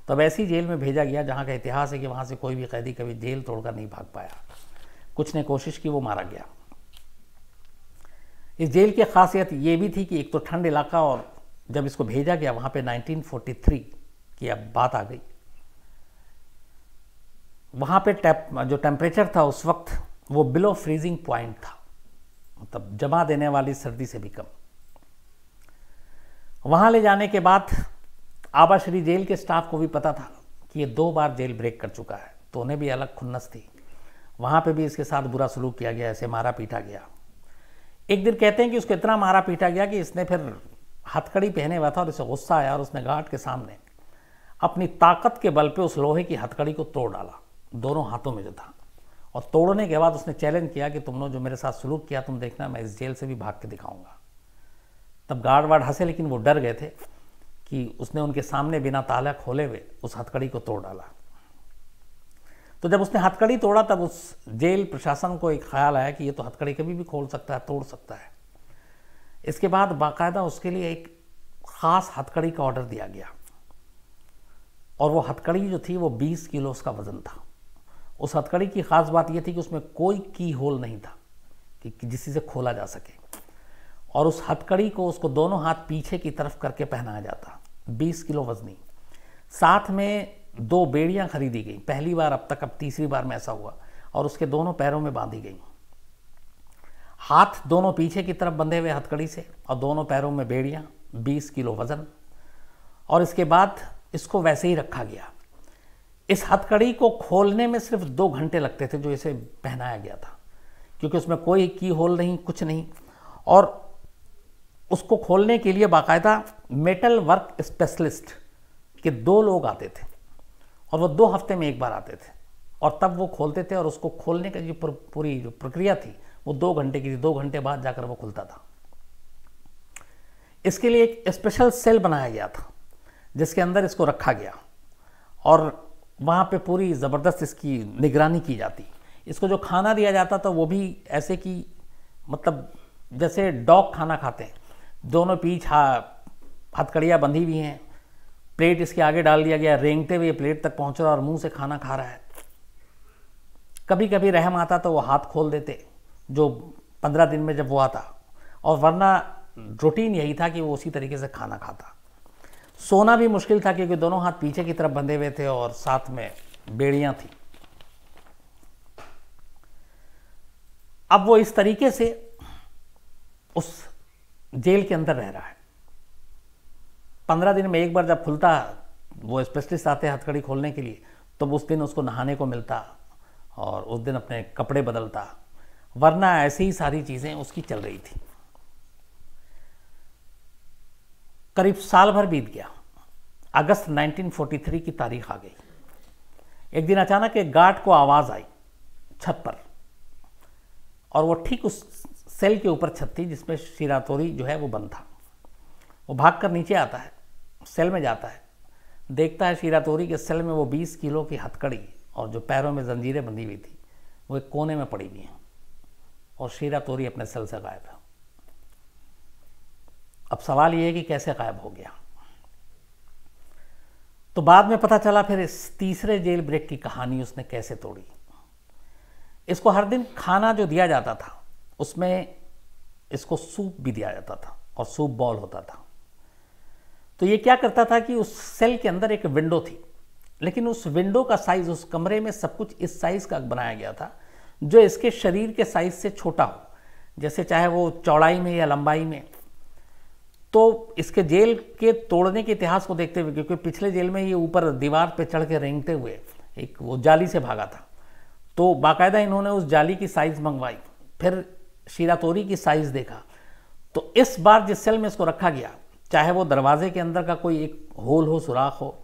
तो अब ऐसी जेल में भेजा गया जहाँ का इतिहास है कि वहाँ से कोई भी कैदी कभी जेल तोड़कर नहीं भाग पाया कुछ ने कोशिश की वो मारा गया इस जेल की खासियत ये भी थी कि एक तो ठंड इलाका और जब इसको भेजा गया वहाँ पे 1943 की अब बात आ गई वहाँ पे टेप जो टेम्परेचर था उस वक्त वो बिलो फ्रीजिंग पॉइंट था मतलब जमा देने वाली सर्दी से भी कम वहाँ ले जाने के बाद आबाश्री जेल के स्टाफ को भी पता था कि ये दो बार जेल ब्रेक कर चुका है तो उन्हें भी अलग खुन्नस थी वहाँ पे भी इसके साथ बुरा सलूक किया गया ऐसे मारा पीटा गया एक दिन कहते हैं कि उसको इतना मारा पीटा गया कि इसने फिर हथकड़ी पहने हुआ था और इसे गुस्सा आया और उसने घाट के सामने अपनी ताकत के बल पे उस लोहे की हथकड़ी को तोड़ डाला दोनों हाथों में जो था और तोड़ने के बाद उसने चैलेंज किया कि तुमने जो मेरे साथ सलूक किया तुम देखना मैं इस जेल से भी भाग के दिखाऊंगा तब गार्ड वार्ड हंसे लेकिन वो डर गए थे कि उसने उनके सामने बिना ताला खोले हुए उस हथकड़ी को तोड़ डाला तो जब उसने हथकड़ी तोड़ा तब उस जेल प्रशासन को एक ख्याल आया कि ये तो हथकड़ी कभी भी खोल सकता है तोड़ सकता है इसके बाद बाकायदा उसके लिए एक ख़ास हथकड़ी का ऑर्डर दिया गया और वो हथकड़ी जो थी वो 20 किलो उसका वज़न था उस हथकड़ी की ख़ास बात ये थी कि उसमें कोई की होल नहीं था कि जिससे से खोला जा सके और उस हथकड़ी को उसको दोनों हाथ पीछे की तरफ करके पहनाया जाता 20 किलो वजनी साथ में दो बेड़ियाँ खरीदी गई पहली बार अब तक अब तीसरी बार में ऐसा हुआ और उसके दोनों पैरों में बांधी गई हाथ दोनों पीछे की तरफ बंधे हुए हथकड़ी से और दोनों पैरों में बेड़ियाँ 20 किलो वज़न और इसके बाद इसको वैसे ही रखा गया इस हथकड़ी को खोलने में सिर्फ दो घंटे लगते थे जो इसे पहनाया गया था क्योंकि उसमें कोई की होल नहीं कुछ नहीं और उसको खोलने के लिए बाकायदा मेटल वर्क स्पेशलिस्ट के दो लोग आते थे और वो दो हफ्ते में एक बार आते थे और तब वो खोलते थे और उसको खोलने की जो पूरी जो प्रक्रिया थी वो दो घंटे की थी दो घंटे बाद जाकर वो खुलता था इसके लिए एक स्पेशल सेल बनाया गया था जिसके अंदर इसको रखा गया और वहाँ पे पूरी ज़बरदस्त इसकी निगरानी की जाती इसको जो खाना दिया जाता था वो भी ऐसे कि मतलब जैसे डॉग खाना खाते हैं दोनों पीछ हथकड़ियाँ बंधी हुई हैं प्लेट इसके आगे डाल दिया गया रेंगते हुए प्लेट तक पहुंच रहा और मुंह से खाना खा रहा है कभी कभी रहम आता तो वो हाथ खोल देते जो पंद्रह दिन में जब वो आता और वरना रूटीन यही था कि वो उसी तरीके से खाना खाता सोना भी मुश्किल था क्योंकि दोनों हाथ पीछे की तरफ बंधे हुए थे और साथ में बेड़ियां थी अब वो इस तरीके से उस जेल के अंदर रह रहा है पंद्रह दिन में एक बार जब खुलता वो स्पेशलिस्ट आते हथकड़ी खोलने के लिए तो उस दिन उसको नहाने को मिलता और उस दिन अपने कपड़े बदलता वरना ऐसी ही सारी चीज़ें उसकी चल रही थी करीब साल भर बीत गया अगस्त 1943 की तारीख आ गई एक दिन अचानक एक गार्ड को आवाज़ आई छत पर और वो ठीक उस सेल के ऊपर छत थी जिसमें शिरातोरी जो है वो बंद था वो भाग कर नीचे आता है सेल में जाता है देखता है शीरा तोरी के सेल में वो 20 किलो की हथकड़ी और जो पैरों में जंजीरें बंधी हुई थी वो एक कोने में पड़ी हुई हैं और शीरा तोरी अपने सेल से गायब है अब सवाल ये है कि कैसे गायब हो गया तो बाद में पता चला फिर इस तीसरे जेल ब्रेक की कहानी उसने कैसे तोड़ी इसको हर दिन खाना जो दिया जाता था उसमें इसको सूप भी दिया जाता था और सूप बॉल होता था तो ये क्या करता था कि उस सेल के अंदर एक विंडो थी लेकिन उस विंडो का साइज़ उस कमरे में सब कुछ इस साइज़ का बनाया गया था जो इसके शरीर के साइज़ से छोटा हो जैसे चाहे वो चौड़ाई में या लंबाई में तो इसके जेल के तोड़ने के इतिहास को देखते हुए क्योंकि पिछले जेल में ये ऊपर दीवार पे चढ़ के रेंगते हुए एक वो जाली से भागा था तो बाकायदा इन्होंने उस जाली की साइज़ मंगवाई फिर शीरातोरी की साइज़ देखा तो इस बार जिस सेल में इसको रखा गया चाहे वो दरवाजे के अंदर का कोई एक होल हो सुराख हो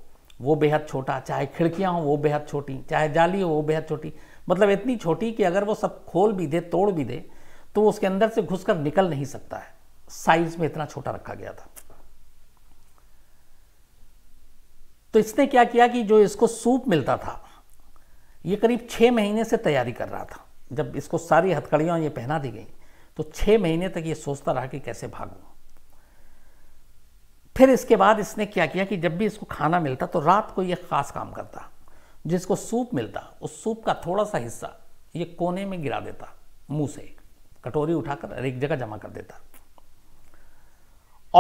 वो बेहद छोटा चाहे खिड़कियाँ हों वो बेहद छोटी चाहे जाली हो वो बेहद छोटी मतलब इतनी छोटी कि अगर वो सब खोल भी दे तोड़ भी दे तो उसके अंदर से घुसकर निकल नहीं सकता है साइज में इतना छोटा रखा गया था तो इसने क्या किया कि जो इसको सूप मिलता था ये करीब छः महीने से तैयारी कर रहा था जब इसको सारी हथकड़ियाँ ये पहना दी गई तो छः महीने तक ये सोचता रहा कि कैसे भागूँ फिर इसके बाद इसने क्या किया कि जब भी इसको खाना मिलता तो रात को ये ख़ास काम करता जिसको सूप मिलता उस सूप का थोड़ा सा हिस्सा ये कोने में गिरा देता मुंह से कटोरी उठाकर एक जगह जमा कर देता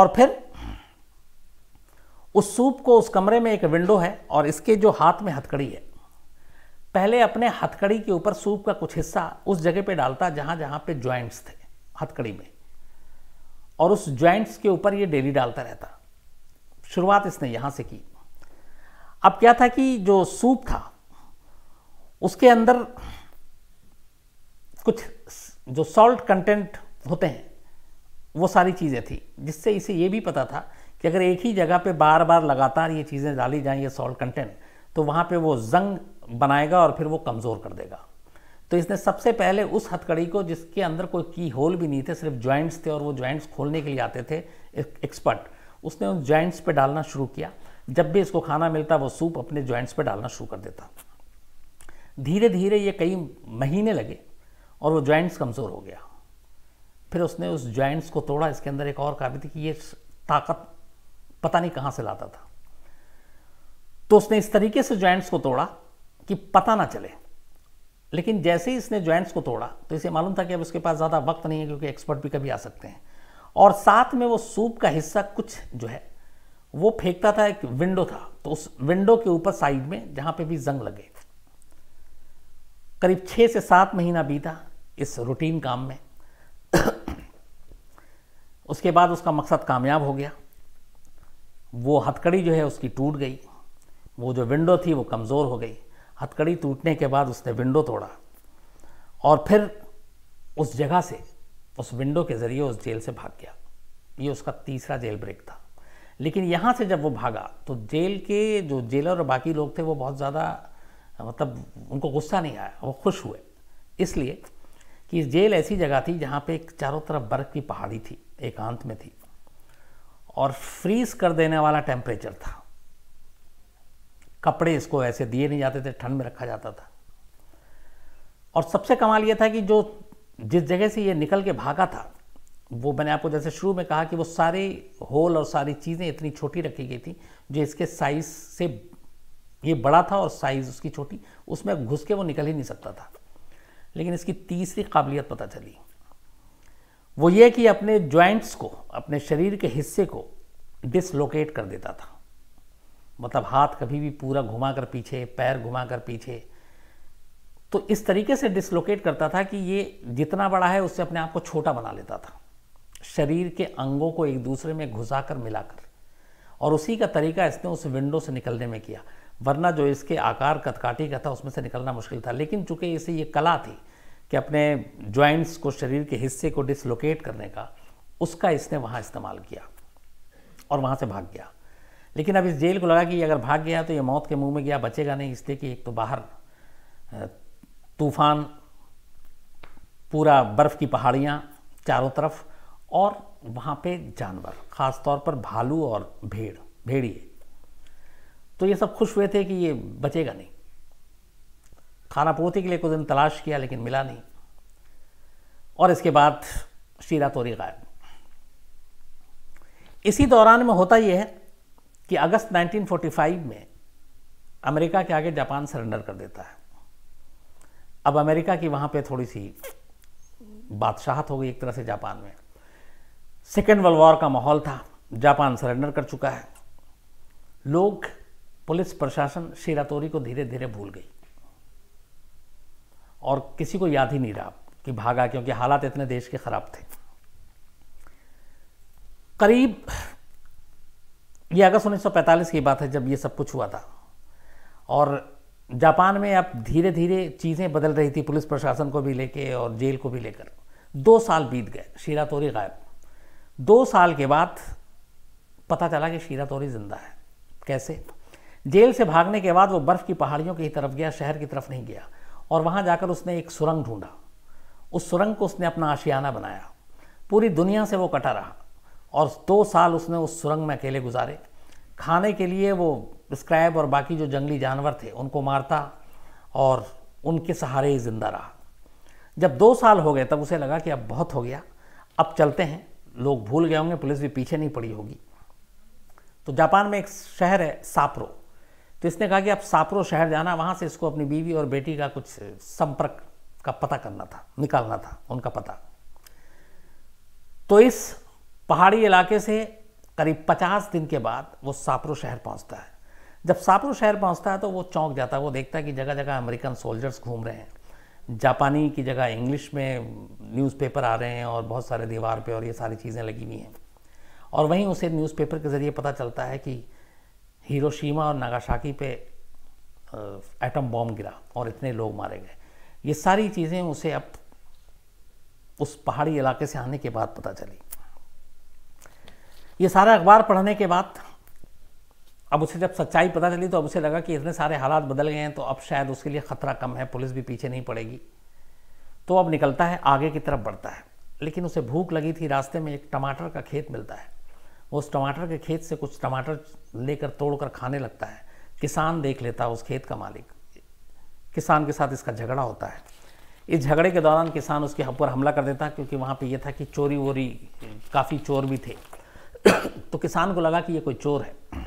और फिर उस सूप को उस कमरे में एक विंडो है और इसके जो हाथ में हथकड़ी है पहले अपने हथकड़ी के ऊपर सूप का कुछ हिस्सा उस जगह पे डालता जहां जहाँ पे ज्वाइंट्स थे हथकड़ी में और उस ज्वाइंट्स के ऊपर ये डेली डालता रहता शुरुआत इसने यहां से की अब क्या था कि जो सूप था उसके अंदर कुछ जो सॉल्ट कंटेंट होते हैं वो सारी चीज़ें थी जिससे इसे ये भी पता था कि अगर एक ही जगह पे बार बार लगातार ये चीज़ें डाली जाएं ये सॉल्ट कंटेंट तो वहाँ पे वो जंग बनाएगा और फिर वो कमज़ोर कर देगा तो इसने सबसे पहले उस हथकड़ी को जिसके अंदर कोई की होल भी नहीं थे सिर्फ ज्वाइंट्स थे और वो ज्वाइंट्स खोलने के लिए आते थे एक्सपर्ट उसने उन ज्वाइंट्स पे डालना शुरू किया जब भी इसको खाना मिलता वो सूप अपने जॉइंट्स पे डालना शुरू कर देता धीरे धीरे ये कई महीने लगे और वो जॉइंट्स कमज़ोर हो गया फिर उसने उस जॉइंट्स को तोड़ा इसके अंदर एक और काबिल थी कि ये ताकत पता नहीं कहाँ से लाता था तो उसने इस तरीके से जॉइंट्स को तोड़ा कि पता ना चले लेकिन जैसे ही इसने जॉइंट्स को तोड़ा तो इसे मालूम था कि अब उसके पास ज़्यादा वक्त नहीं है क्योंकि एक्सपर्ट भी कभी आ सकते हैं और साथ में वो सूप का हिस्सा कुछ जो है वो फेंकता था एक विंडो था तो उस विंडो के ऊपर साइड में जहाँ पे भी जंग लगे करीब छः से सात महीना बीता इस रूटीन काम में उसके बाद उसका मकसद कामयाब हो गया वो हथकड़ी जो है उसकी टूट गई वो जो विंडो थी वो कमज़ोर हो गई हथकड़ी टूटने के बाद उसने विंडो तोड़ा और फिर उस जगह से उस विंडो के ज़रिए उस जेल से भाग गया ये उसका तीसरा जेल ब्रेक था लेकिन यहाँ से जब वो भागा तो जेल के जो जेलर और बाकी लोग थे वो बहुत ज़्यादा मतलब उनको गुस्सा नहीं आया वो खुश हुए इसलिए कि जेल ऐसी जगह थी जहाँ पे एक चारों तरफ बर्फ़ की पहाड़ी थी एकांत में थी और फ्रीज कर देने वाला टेम्परेचर था कपड़े इसको ऐसे दिए नहीं जाते थे ठंड में रखा जाता था और सबसे कमाल यह था कि जो जिस जगह से ये निकल के भागा था वो मैंने आपको जैसे शुरू में कहा कि वो सारे होल और सारी चीज़ें इतनी छोटी रखी गई थी जो इसके साइज़ से ये बड़ा था और साइज़ उसकी छोटी उसमें घुस के वो निकल ही नहीं सकता था लेकिन इसकी तीसरी काबिलियत पता चली वो ये कि अपने जॉइंट्स को अपने शरीर के हिस्से को डिसलोकेट कर देता था मतलब हाथ कभी भी पूरा घुमा कर पीछे पैर घुमा कर पीछे तो इस तरीके से डिसलोकेट करता था कि ये जितना बड़ा है उससे अपने आप को छोटा बना लेता था शरीर के अंगों को एक दूसरे में घुसाकर मिलाकर और उसी का तरीका इसने उस विंडो से निकलने में किया वरना जो इसके आकार कथकाठी का था उसमें से निकलना मुश्किल था लेकिन चूंकि इसे ये कला थी कि अपने जॉइंट्स को शरीर के हिस्से को डिसलोकेट करने का उसका इसने वहाँ इस्तेमाल किया और वहाँ से भाग गया लेकिन अब इस जेल को लगा कि अगर भाग गया तो ये मौत के मुंह में गया बचेगा नहीं इसलिए कि एक तो बाहर तूफान पूरा बर्फ़ की पहाड़ियाँ चारों तरफ और वहाँ पे जानवर ख़ास तौर पर भालू और भेड़ भेड़िए तो ये सब खुश हुए थे कि ये बचेगा नहीं खाना पोते के लिए कुछ दिन तलाश किया लेकिन मिला नहीं और इसके बाद शीरा तोरी गायब इसी दौरान में होता यह है कि अगस्त 1945 में अमेरिका के आगे जापान सरेंडर कर देता है अब अमेरिका की वहां पे थोड़ी सी बादशाहत हो गई एक तरह से जापान में सेकेंड वर्ल्ड वॉर का माहौल था जापान सरेंडर कर चुका है लोग पुलिस प्रशासन शेरातोरी को धीरे धीरे भूल गई और किसी को याद ही नहीं रहा कि भागा क्योंकि हालात इतने देश के ख़राब थे करीब ये अगस्त 1945 की बात है जब ये सब कुछ हुआ था और जापान में अब धीरे धीरे चीज़ें बदल रही थी पुलिस प्रशासन को भी लेके और जेल को भी लेकर दो साल बीत गए शीरा तोरी गायब दो साल के बाद पता चला कि शीरा तोरी जिंदा है कैसे जेल से भागने के बाद वो बर्फ़ की पहाड़ियों की तरफ गया शहर की तरफ नहीं गया और वहाँ जाकर उसने एक सुरंग ढूंढा उस सुरंग को उसने अपना आशियाना बनाया पूरी दुनिया से वो कटा रहा और दो साल उसने उस सुरंग में अकेले गुजारे खाने के लिए वो स्क्रैब और बाकी जो जंगली जानवर थे उनको मारता और उनके सहारे ही ज़िंदा रहा जब दो साल हो गए तब उसे लगा कि अब बहुत हो गया अब चलते हैं लोग भूल गए होंगे पुलिस भी पीछे नहीं पड़ी होगी तो जापान में एक शहर है सापरो तो इसने कहा कि अब सापरो शहर जाना वहाँ से इसको अपनी बीवी और बेटी का कुछ संपर्क का पता करना था निकालना था उनका पता तो इस पहाड़ी इलाके से करीब 50 दिन के बाद वो सापरो शहर पहुंचता है जब सापरो शहर पहुंचता है तो वो चौंक जाता है वो देखता है कि जगह जगह अमेरिकन सोल्जर्स घूम रहे हैं जापानी की जगह इंग्लिश में न्यूज़पेपर आ रहे हैं और बहुत सारे दीवार पे और ये सारी चीज़ें लगी हुई हैं और वहीं उसे न्यूज़पेपर के ज़रिए पता चलता है कि हिरोशिमा और नागाशाकी पे एटम बॉम्ब गिरा और इतने लोग मारे गए ये सारी चीज़ें उसे अब उस पहाड़ी इलाके से आने के बाद पता चली ये सारा अखबार पढ़ने के बाद अब उसे जब सच्चाई पता चली तो अब उसे लगा कि इतने सारे हालात बदल गए हैं तो अब शायद उसके लिए ख़तरा कम है पुलिस भी पीछे नहीं पड़ेगी तो अब निकलता है आगे की तरफ बढ़ता है लेकिन उसे भूख लगी थी रास्ते में एक टमाटर का खेत मिलता है वो उस टमाटर के खेत से कुछ टमाटर लेकर तोड़कर खाने लगता है किसान देख लेता है उस खेत का मालिक किसान के साथ इसका झगड़ा होता है इस झगड़े के दौरान किसान उसके ऊपर हमला कर देता है क्योंकि वहाँ पर यह था कि चोरी वोरी काफ़ी चोर भी थे तो किसान को लगा कि ये कोई चोर है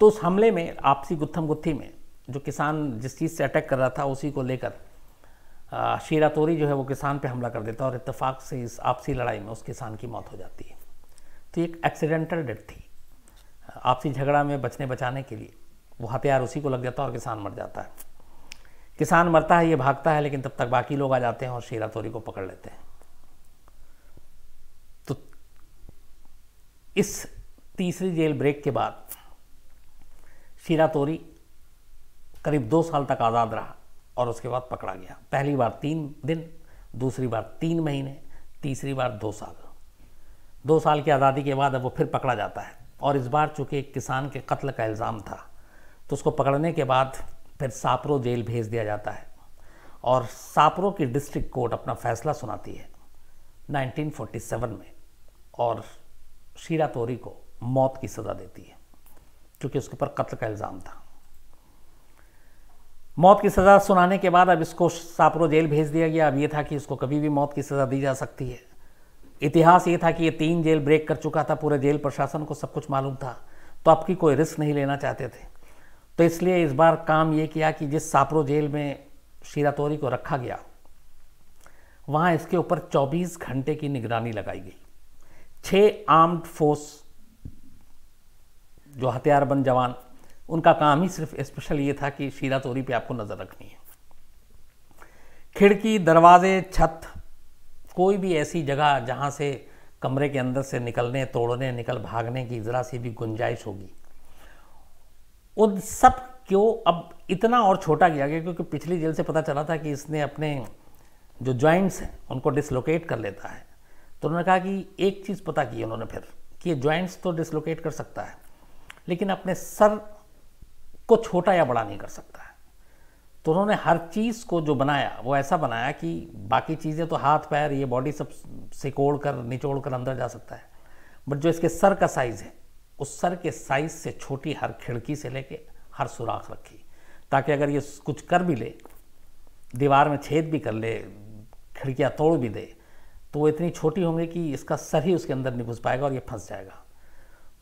तो उस हमले में आपसी गुत्थम गुत्थी में जो किसान जिस चीज़ से अटैक कर रहा था उसी को लेकर शेरा तोरी जो है वो किसान पे हमला कर देता है और इत्तेफाक से इस आपसी लड़ाई में उस किसान की मौत हो जाती है तो एक एक्सीडेंटल डेथ थी आपसी झगड़ा में बचने बचाने के लिए वो हथियार उसी को लग जाता है और किसान मर जाता है किसान मरता है ये भागता है लेकिन तब तक बाकी लोग आ जाते हैं और शेरा तोरी को पकड़ लेते हैं तो इस तीसरी जेल ब्रेक के बाद सीरा तोरी करीब दो साल तक आज़ाद रहा और उसके बाद पकड़ा गया पहली बार तीन दिन दूसरी बार तीन महीने तीसरी बार दो साल दो साल की आज़ादी के बाद अब वो फिर पकड़ा जाता है और इस बार चूँकि एक किसान के कत्ल का इल्ज़ाम था तो उसको पकड़ने के बाद फिर सापरो जेल भेज दिया जाता है और सापरो की डिस्ट्रिक्ट कोर्ट अपना फैसला सुनाती है 1947 में और शीरा तोरी को मौत की सज़ा देती है क्योंकि उसके ऊपर कत्ल का इल्ज़ाम था मौत की सज़ा सुनाने के बाद अब इसको सापरो जेल भेज दिया गया अब ये था कि इसको कभी भी मौत की सज़ा दी जा सकती है इतिहास ये था कि ये तीन जेल ब्रेक कर चुका था पूरे जेल प्रशासन को सब कुछ मालूम था तो आपकी कोई रिस्क नहीं लेना चाहते थे तो इसलिए इस बार काम ये किया कि जिस सापरो जेल में शीरातोरी को रखा गया वहाँ इसके ऊपर 24 घंटे की निगरानी लगाई गई छः आर्म्ड फोर्स जो हथियारबंद जवान उनका काम ही सिर्फ स्पेशल ये था कि शीला तोरी पे आपको नज़र रखनी है खिड़की दरवाजे छत कोई भी ऐसी जगह जहाँ से कमरे के अंदर से निकलने तोड़ने निकल भागने की ज़रा सी भी गुंजाइश होगी उन सब क्यों अब इतना और छोटा किया गया क्योंकि पिछली जेल से पता चला था कि इसने अपने जो जॉइंट्स हैं उनको डिसलोकेट कर लेता है तो उन्होंने कहा कि एक चीज़ पता की उन्होंने फिर कि ये जॉइंट्स तो डिसलोकेट कर सकता है लेकिन अपने सर को छोटा या बड़ा नहीं कर सकता है तो उन्होंने हर चीज़ को जो बनाया वो ऐसा बनाया कि बाकी चीज़ें तो हाथ पैर ये बॉडी सब सिकोड़ कर निचोड़ कर अंदर जा सकता है बट जो इसके सर का साइज़ है उस सर के साइज़ से छोटी हर खिड़की से लेके हर सुराख रखी ताकि अगर ये कुछ कर भी ले दीवार में छेद भी कर ले खिड़कियाँ तोड़ भी दे तो वो इतनी छोटी होंगी कि इसका सर ही उसके अंदर नहीं घुस पाएगा और ये फंस जाएगा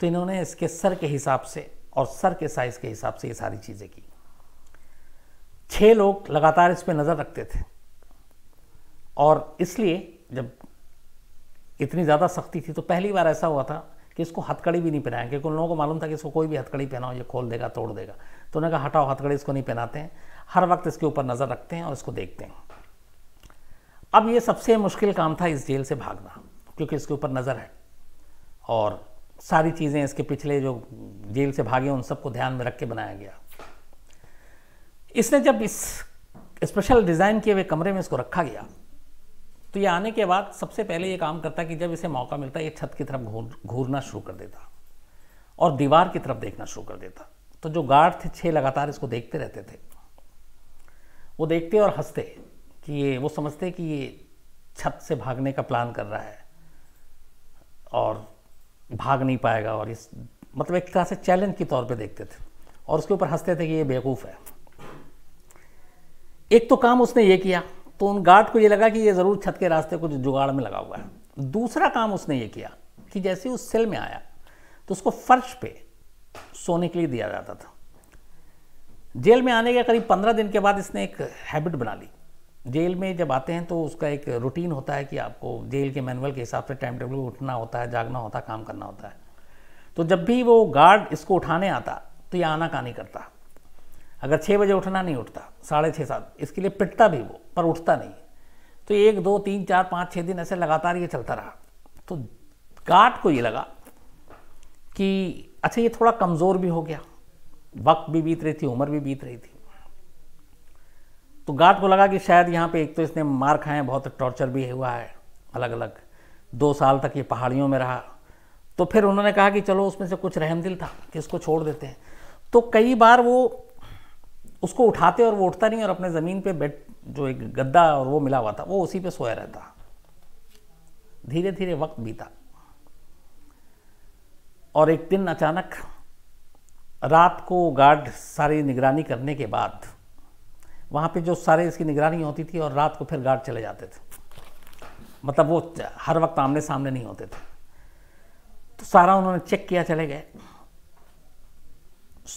तो इन्होंने इसके सर के हिसाब से और सर के साइज़ के हिसाब से ये सारी चीज़ें की छः लोग लगातार इस पर नज़र रखते थे और इसलिए जब इतनी ज़्यादा सख्ती थी तो पहली बार ऐसा हुआ था कि इसको हथकड़ी भी नहीं पहनाया क्योंकि उन लोगों को मालूम था कि इसको कोई भी हथकड़ी पहनाओ ये खोल देगा तोड़ देगा तो उन्होंने कहा हटाओ हथकड़ी इसको नहीं पहनाते हैं हर वक्त इसके ऊपर नज़र रखते हैं और इसको देखते हैं अब ये सबसे मुश्किल काम था इस जेल से भागना क्योंकि इसके ऊपर नज़र है और सारी चीज़ें इसके पिछले जो जेल से भागे उन सबको ध्यान में रख के बनाया गया इसने जब इस स्पेशल डिज़ाइन किए हुए कमरे में इसको रखा गया तो ये आने के बाद सबसे पहले ये काम करता कि जब इसे मौका मिलता ये छत की तरफ घूरना शुरू कर देता और दीवार की तरफ देखना शुरू कर देता तो जो गार्ड थे छः लगातार इसको देखते रहते थे वो देखते और हंसते कि ये वो समझते कि ये छत से भागने का प्लान कर रहा है और भाग नहीं पाएगा और इस मतलब एक तरह से चैलेंज के तौर पे देखते थे और उसके ऊपर हंसते थे कि ये बेवकूफ़ है एक तो काम उसने ये किया तो उन गार्ड को ये लगा कि ये ज़रूर छत के रास्ते कुछ जुगाड़ में लगा हुआ है दूसरा काम उसने ये किया कि जैसे उस सेल में आया तो उसको फर्श पे सोने के लिए दिया जाता था जेल में आने के करीब पंद्रह दिन के बाद इसने एक हैबिट बना ली जेल में जब आते हैं तो उसका एक रूटीन होता है कि आपको जेल के मैनुअल के हिसाब से टाइम टेबल उठना होता है जागना होता है काम करना होता है तो जब भी वो गार्ड इसको उठाने आता तो ये आना नहीं करता अगर छः बजे उठना नहीं उठता साढ़े छः सात इसके लिए पिटता भी वो पर उठता नहीं तो एक दो तीन चार पाँच छः दिन ऐसे लगातार ये चलता रहा तो गार्ड को ये लगा कि अच्छा ये थोड़ा कमज़ोर भी हो गया वक्त भी बीत रही थी उम्र भी बीत रही थी तो गार्ड को लगा कि शायद यहाँ पे एक तो इसने मार खाए बहुत टॉर्चर भी हुआ है अलग अलग दो साल तक ये पहाड़ियों में रहा तो फिर उन्होंने कहा कि चलो उसमें से कुछ रहमदिल था कि इसको छोड़ देते हैं तो कई बार वो उसको उठाते और वो उठता नहीं और अपने ज़मीन पे बेड जो एक गद्दा और वो मिला हुआ था वो उसी पे सोया रहता धीरे धीरे वक्त बीता और एक दिन अचानक रात को गार्ड सारी निगरानी करने के बाद वहाँ पे जो सारे इसकी निगरानी होती थी और रात को फिर गार्ड चले जाते थे मतलब वो हर वक्त आमने सामने नहीं होते थे तो सारा उन्होंने चेक किया चले गए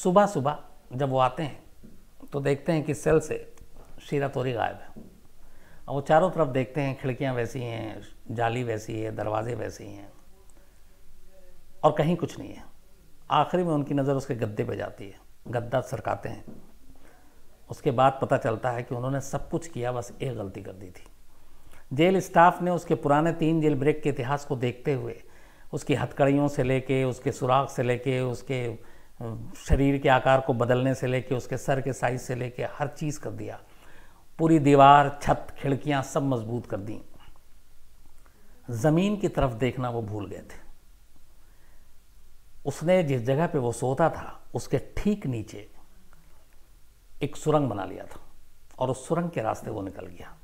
सुबह सुबह जब वो आते हैं तो देखते हैं कि सेल से शीरा तोरी गायब है और वो चारों तरफ देखते हैं खिड़कियाँ वैसी हैं जाली वैसी है दरवाजे वैसे ही हैं और कहीं कुछ नहीं है आखिरी में उनकी नज़र उसके गद्दे पे जाती है गद्दा सरकाते हैं उसके बाद पता चलता है कि उन्होंने सब कुछ किया बस एक गलती कर दी थी जेल स्टाफ ने उसके पुराने तीन जेल ब्रेक के इतिहास को देखते हुए उसकी हथकड़ियों से लेके उसके सुराख से लेके उसके शरीर के आकार को बदलने से लेके उसके सर के साइज से लेके हर चीज़ कर दिया पूरी दीवार छत खिड़कियाँ सब मजबूत कर दी ज़मीन की तरफ देखना वो भूल गए थे उसने जिस जगह पे वो सोता था उसके ठीक नीचे एक सुरंग बना लिया था और उस सुरंग के रास्ते वो निकल गया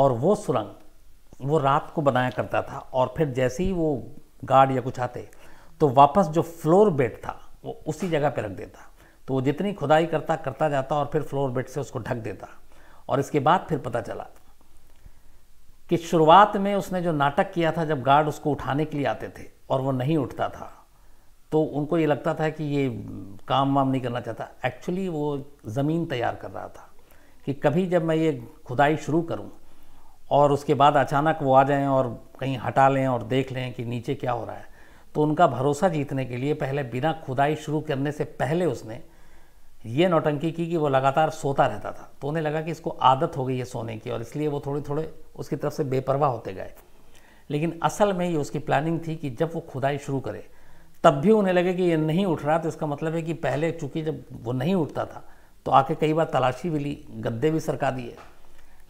और वो सुरंग वो रात को बनाया करता था और फिर जैसे ही वो गार्ड या कुछ आते तो वापस जो फ्लोर बेड था वो उसी जगह पे रख देता तो वो जितनी खुदाई करता करता जाता और फिर फ्लोर बेड से उसको ढक देता और इसके बाद फिर पता चला कि शुरुआत में उसने जो नाटक किया था जब गार्ड उसको उठाने के लिए आते थे और वो नहीं उठता था तो उनको ये लगता था कि ये काम वाम नहीं करना चाहता एक्चुअली वो ज़मीन तैयार कर रहा था कि कभी जब मैं ये खुदाई शुरू करूँ और उसके बाद अचानक वो आ जाएं और कहीं हटा लें और देख लें कि नीचे क्या हो रहा है तो उनका भरोसा जीतने के लिए पहले बिना खुदाई शुरू करने से पहले उसने ये नौटंकी की कि वो लगातार सोता रहता था तो उन्हें लगा कि इसको आदत हो गई है सोने की और इसलिए वो थोड़े थोड़े उसकी तरफ से बेपरवाह होते गए लेकिन असल में ये उसकी प्लानिंग थी कि जब वो खुदाई शुरू करे तब भी उन्हें लगे कि ये नहीं उठ रहा तो इसका मतलब है कि पहले चूंकि जब वो नहीं उठता था तो आके कई बार तलाशी भी ली गद्दे भी सरका दिए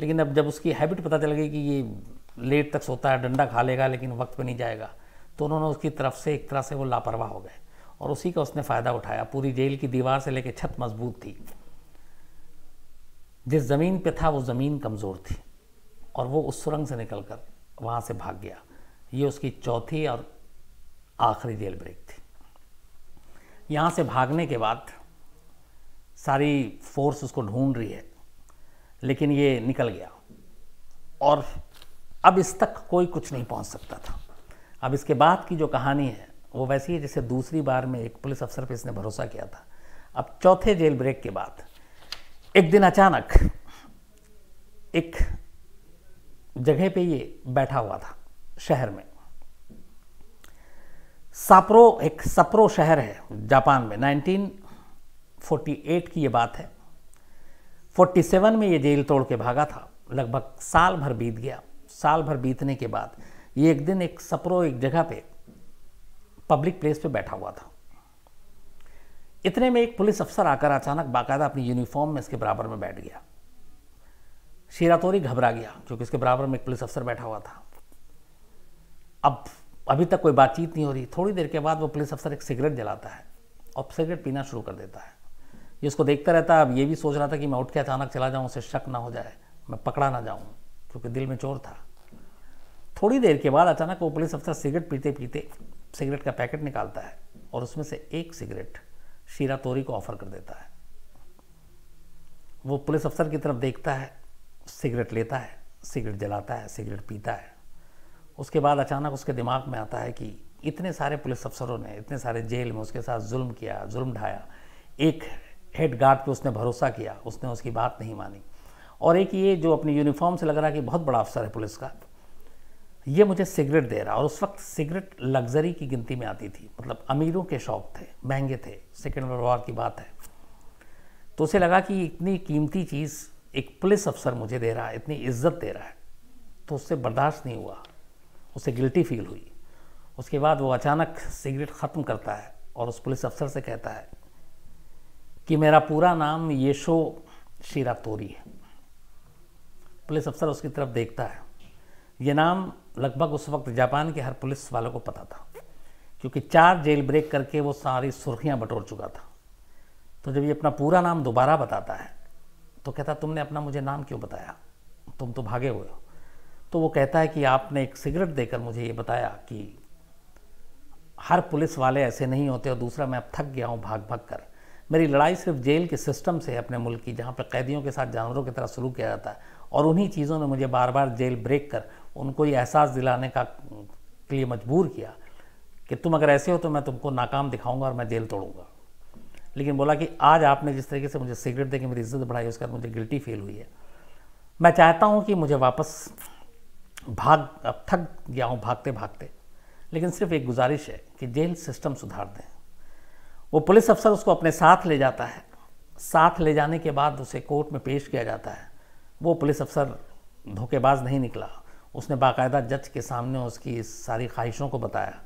लेकिन अब जब उसकी हैबिट पता चल गई कि ये लेट तक सोता है डंडा खा लेगा लेकिन वक्त पर नहीं जाएगा तो उन्होंने उसकी तरफ से एक तरह से वो लापरवाह हो गए और उसी का उसने फ़ायदा उठाया पूरी जेल की दीवार से लेकर छत मजबूत थी जिस ज़मीन पे था वो ज़मीन कमज़ोर थी और वो उस सुरंग से निकल कर वहाँ से भाग गया ये उसकी चौथी और आखिरी जेल ब्रेक थी यहाँ से भागने के बाद सारी फोर्स उसको ढूंढ रही है लेकिन ये निकल गया और अब इस तक कोई कुछ नहीं पहुँच सकता था अब इसके बाद की जो कहानी है वो वैसी है जैसे दूसरी बार में एक पुलिस अफसर पर इसने भरोसा किया था अब चौथे जेल ब्रेक के बाद एक दिन अचानक एक जगह पे ये बैठा हुआ था शहर में सापरो एक सप्रो शहर है जापान में 1948 की ये बात है 47 में ये जेल तोड़ के भागा था लगभग साल भर बीत गया साल भर बीतने के बाद ये एक दिन एक सप्रो एक जगह पे पब्लिक प्लेस पे बैठा हुआ था इतने में एक पुलिस अफसर आकर अचानक बाकायदा अपनी यूनिफॉर्म में इसके बराबर में बैठ गया शीरातोरी घबरा गया क्योंकि इसके बराबर में एक पुलिस अफसर बैठा हुआ था अब अभी तक कोई बातचीत नहीं हो रही थोड़ी देर के बाद वो पुलिस अफसर एक सिगरेट जलाता है और सिगरेट पीना शुरू कर देता है जिसको देखता रहता है अब ये भी सोच रहा था कि मैं उठ के अचानक चला जाऊँ उसे शक ना हो जाए मैं पकड़ा ना जाऊँ क्योंकि दिल में चोर था थोड़ी देर के बाद अचानक वो पुलिस अफसर सिगरेट पीते पीते सिगरेट का पैकेट निकालता है और उसमें से एक सिगरेट शीरा तोरी को ऑफर कर देता है वो पुलिस अफसर की तरफ देखता है सिगरेट लेता है सिगरेट जलाता है सिगरेट पीता है उसके बाद अचानक उसके दिमाग में आता है कि इतने सारे पुलिस अफसरों ने इतने सारे जेल में उसके साथ जुल्म किया जुल्म ढाया एक हेड गार्ड पे उसने भरोसा किया उसने उसकी बात नहीं मानी और एक ये जो अपनी यूनिफॉर्म से लग रहा है कि बहुत बड़ा अफसर है पुलिस का ये मुझे सिगरेट दे रहा और उस वक्त सिगरेट लग्जरी की गिनती में आती थी मतलब अमीरों के शौक थे महंगे थे सेकेंड वर्ल्ड वॉर की बात है तो उसे लगा कि इतनी कीमती चीज़ एक पुलिस अफसर मुझे दे रहा है इतनी इज्जत दे रहा है तो उससे बर्दाश्त नहीं हुआ उसे गिल्टी फील हुई उसके बाद वो अचानक सिगरेट ख़त्म करता है और उस पुलिस अफसर से कहता है कि मेरा पूरा नाम यशो शीरा तोरी है पुलिस अफसर उसकी तरफ देखता है ये नाम लगभग उस वक्त जापान के हर पुलिस वालों को पता था क्योंकि चार जेल ब्रेक करके वो सारी सुर्खियां बटोर चुका था तो जब ये अपना पूरा नाम दोबारा बताता है तो कहता तुमने अपना मुझे नाम क्यों बताया तुम तो भागे हुए हो तो वो कहता है कि आपने एक सिगरेट देकर मुझे ये बताया कि हर पुलिस वाले ऐसे नहीं होते और दूसरा मैं अब थक गया हूँ भाग भाग कर मेरी लड़ाई सिर्फ जेल के सिस्टम से है अपने मुल्क की जहाँ पर कैदियों के साथ जानवरों की तरह शुरू किया जाता है और उन्हीं चीज़ों ने मुझे बार बार जेल ब्रेक कर उनको ये एहसास दिलाने का के लिए मजबूर किया कि तुम अगर ऐसे हो तो मैं तुमको नाकाम दिखाऊंगा और मैं जेल तोड़ूंगा लेकिन बोला कि आज आपने जिस तरीके से मुझे सिगरेट दे मेरी इज्जत बढ़ाई उसके बाद मुझे गिल्टी फील हुई है मैं चाहता हूँ कि मुझे वापस भाग अब थक गया हूँ भागते भागते लेकिन सिर्फ एक गुजारिश है कि जेल सिस्टम सुधार दें वो पुलिस अफसर उसको अपने साथ ले जाता है साथ ले जाने के बाद उसे कोर्ट में पेश किया जाता है वो पुलिस अफसर धोखेबाज नहीं निकला उसने बाकायदा जज के सामने उसकी सारी ख्वाहिशों को बताया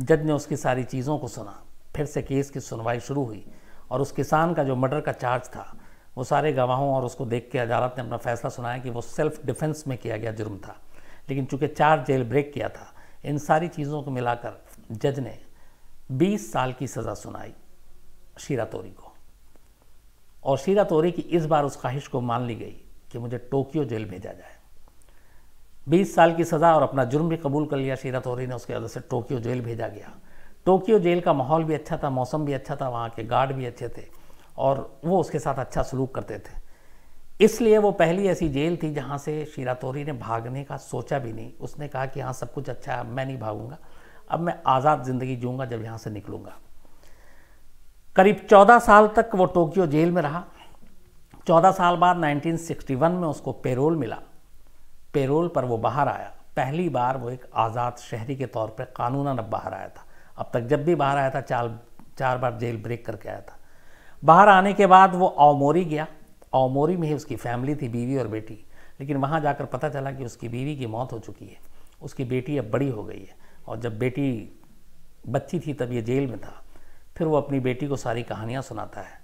जज ने उसकी सारी चीज़ों को सुना फिर से केस की सुनवाई शुरू हुई और उस किसान का जो मर्डर का चार्ज था वो सारे गवाहों और उसको देख के अदालत ने अपना फैसला सुनाया कि वो सेल्फ डिफेंस में किया गया जुर्म था लेकिन चूंकि चार जेल ब्रेक किया था इन सारी चीज़ों को मिलाकर जज ने 20 साल की सज़ा सुनाई शीरा तोरी को और शीरा तोरी की इस बार उस ख्वाहिश को मान ली गई कि मुझे टोक्यो जेल भेजा जाए 20 साल की सज़ा और अपना जुर्म भी कबूल कर लिया शीरा तोरी ने उसके वजह से टोक्यो जेल भेजा गया टोक्यो जेल का माहौल भी अच्छा था मौसम भी अच्छा था वहाँ के गार्ड भी अच्छे थे और वो उसके साथ अच्छा सलूक करते थे इसलिए वो पहली ऐसी जेल थी जहाँ से शीरातोरी ने भागने का सोचा भी नहीं उसने कहा कि हाँ सब कुछ अच्छा है मैं नहीं भागूंगा अब मैं आज़ाद ज़िंदगी जूँगा जब यहाँ से निकलूँगा करीब 14 साल तक वो टोक्यो जेल में रहा 14 साल बाद 1961 में उसको पेरोल मिला पेरोल पर वो बाहर आया पहली बार वो एक आज़ाद शहरी के तौर पर कानून अब बाहर आया था अब तक जब भी बाहर आया था चार चार बार जेल ब्रेक करके आया था बाहर आने के बाद वो आवमोरी गया ओमोरी में ही उसकी फैमिली थी बीवी और बेटी लेकिन वहाँ जाकर पता चला कि उसकी बीवी की मौत हो चुकी है उसकी बेटी अब बड़ी हो गई है और जब बेटी बच्ची थी तब ये जेल में था फिर वो अपनी बेटी को सारी कहानियाँ सुनाता है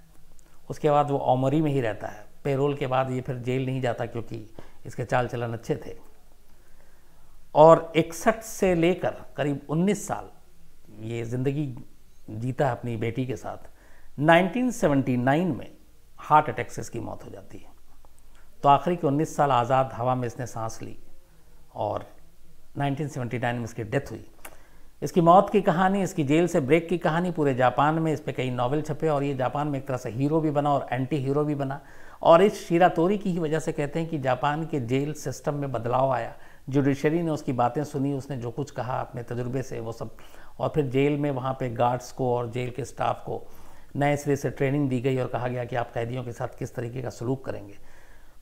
उसके बाद वो ओमोरी में ही रहता है पेरोल के बाद ये फिर जेल नहीं जाता क्योंकि इसके चाल चलन अच्छे थे और इकसठ से लेकर करीब 19 साल ये ज़िंदगी जीता अपनी बेटी के साथ 1979 में हार्ट अटैक से इसकी मौत हो जाती है तो आखिरी के 19 साल आज़ाद हवा में इसने सांस ली और 1979 में इसकी डेथ हुई इसकी मौत की कहानी इसकी जेल से ब्रेक की कहानी पूरे जापान में इस पर कई नावल छपे और ये जापान में एक तरह से हीरो भी बना और एंटी हीरो भी बना और इस शीरा तोरी की ही वजह से कहते हैं कि जापान के जेल सिस्टम में बदलाव आया जुडिशरी ने उसकी बातें सुनी उसने जो कुछ कहा अपने तजुर्बे से वो सब और फिर जेल में वहाँ पे गार्ड्स को और जेल के स्टाफ को नए सिरे से ट्रेनिंग दी गई और कहा गया कि आप कैदियों के साथ किस तरीके का सलूक करेंगे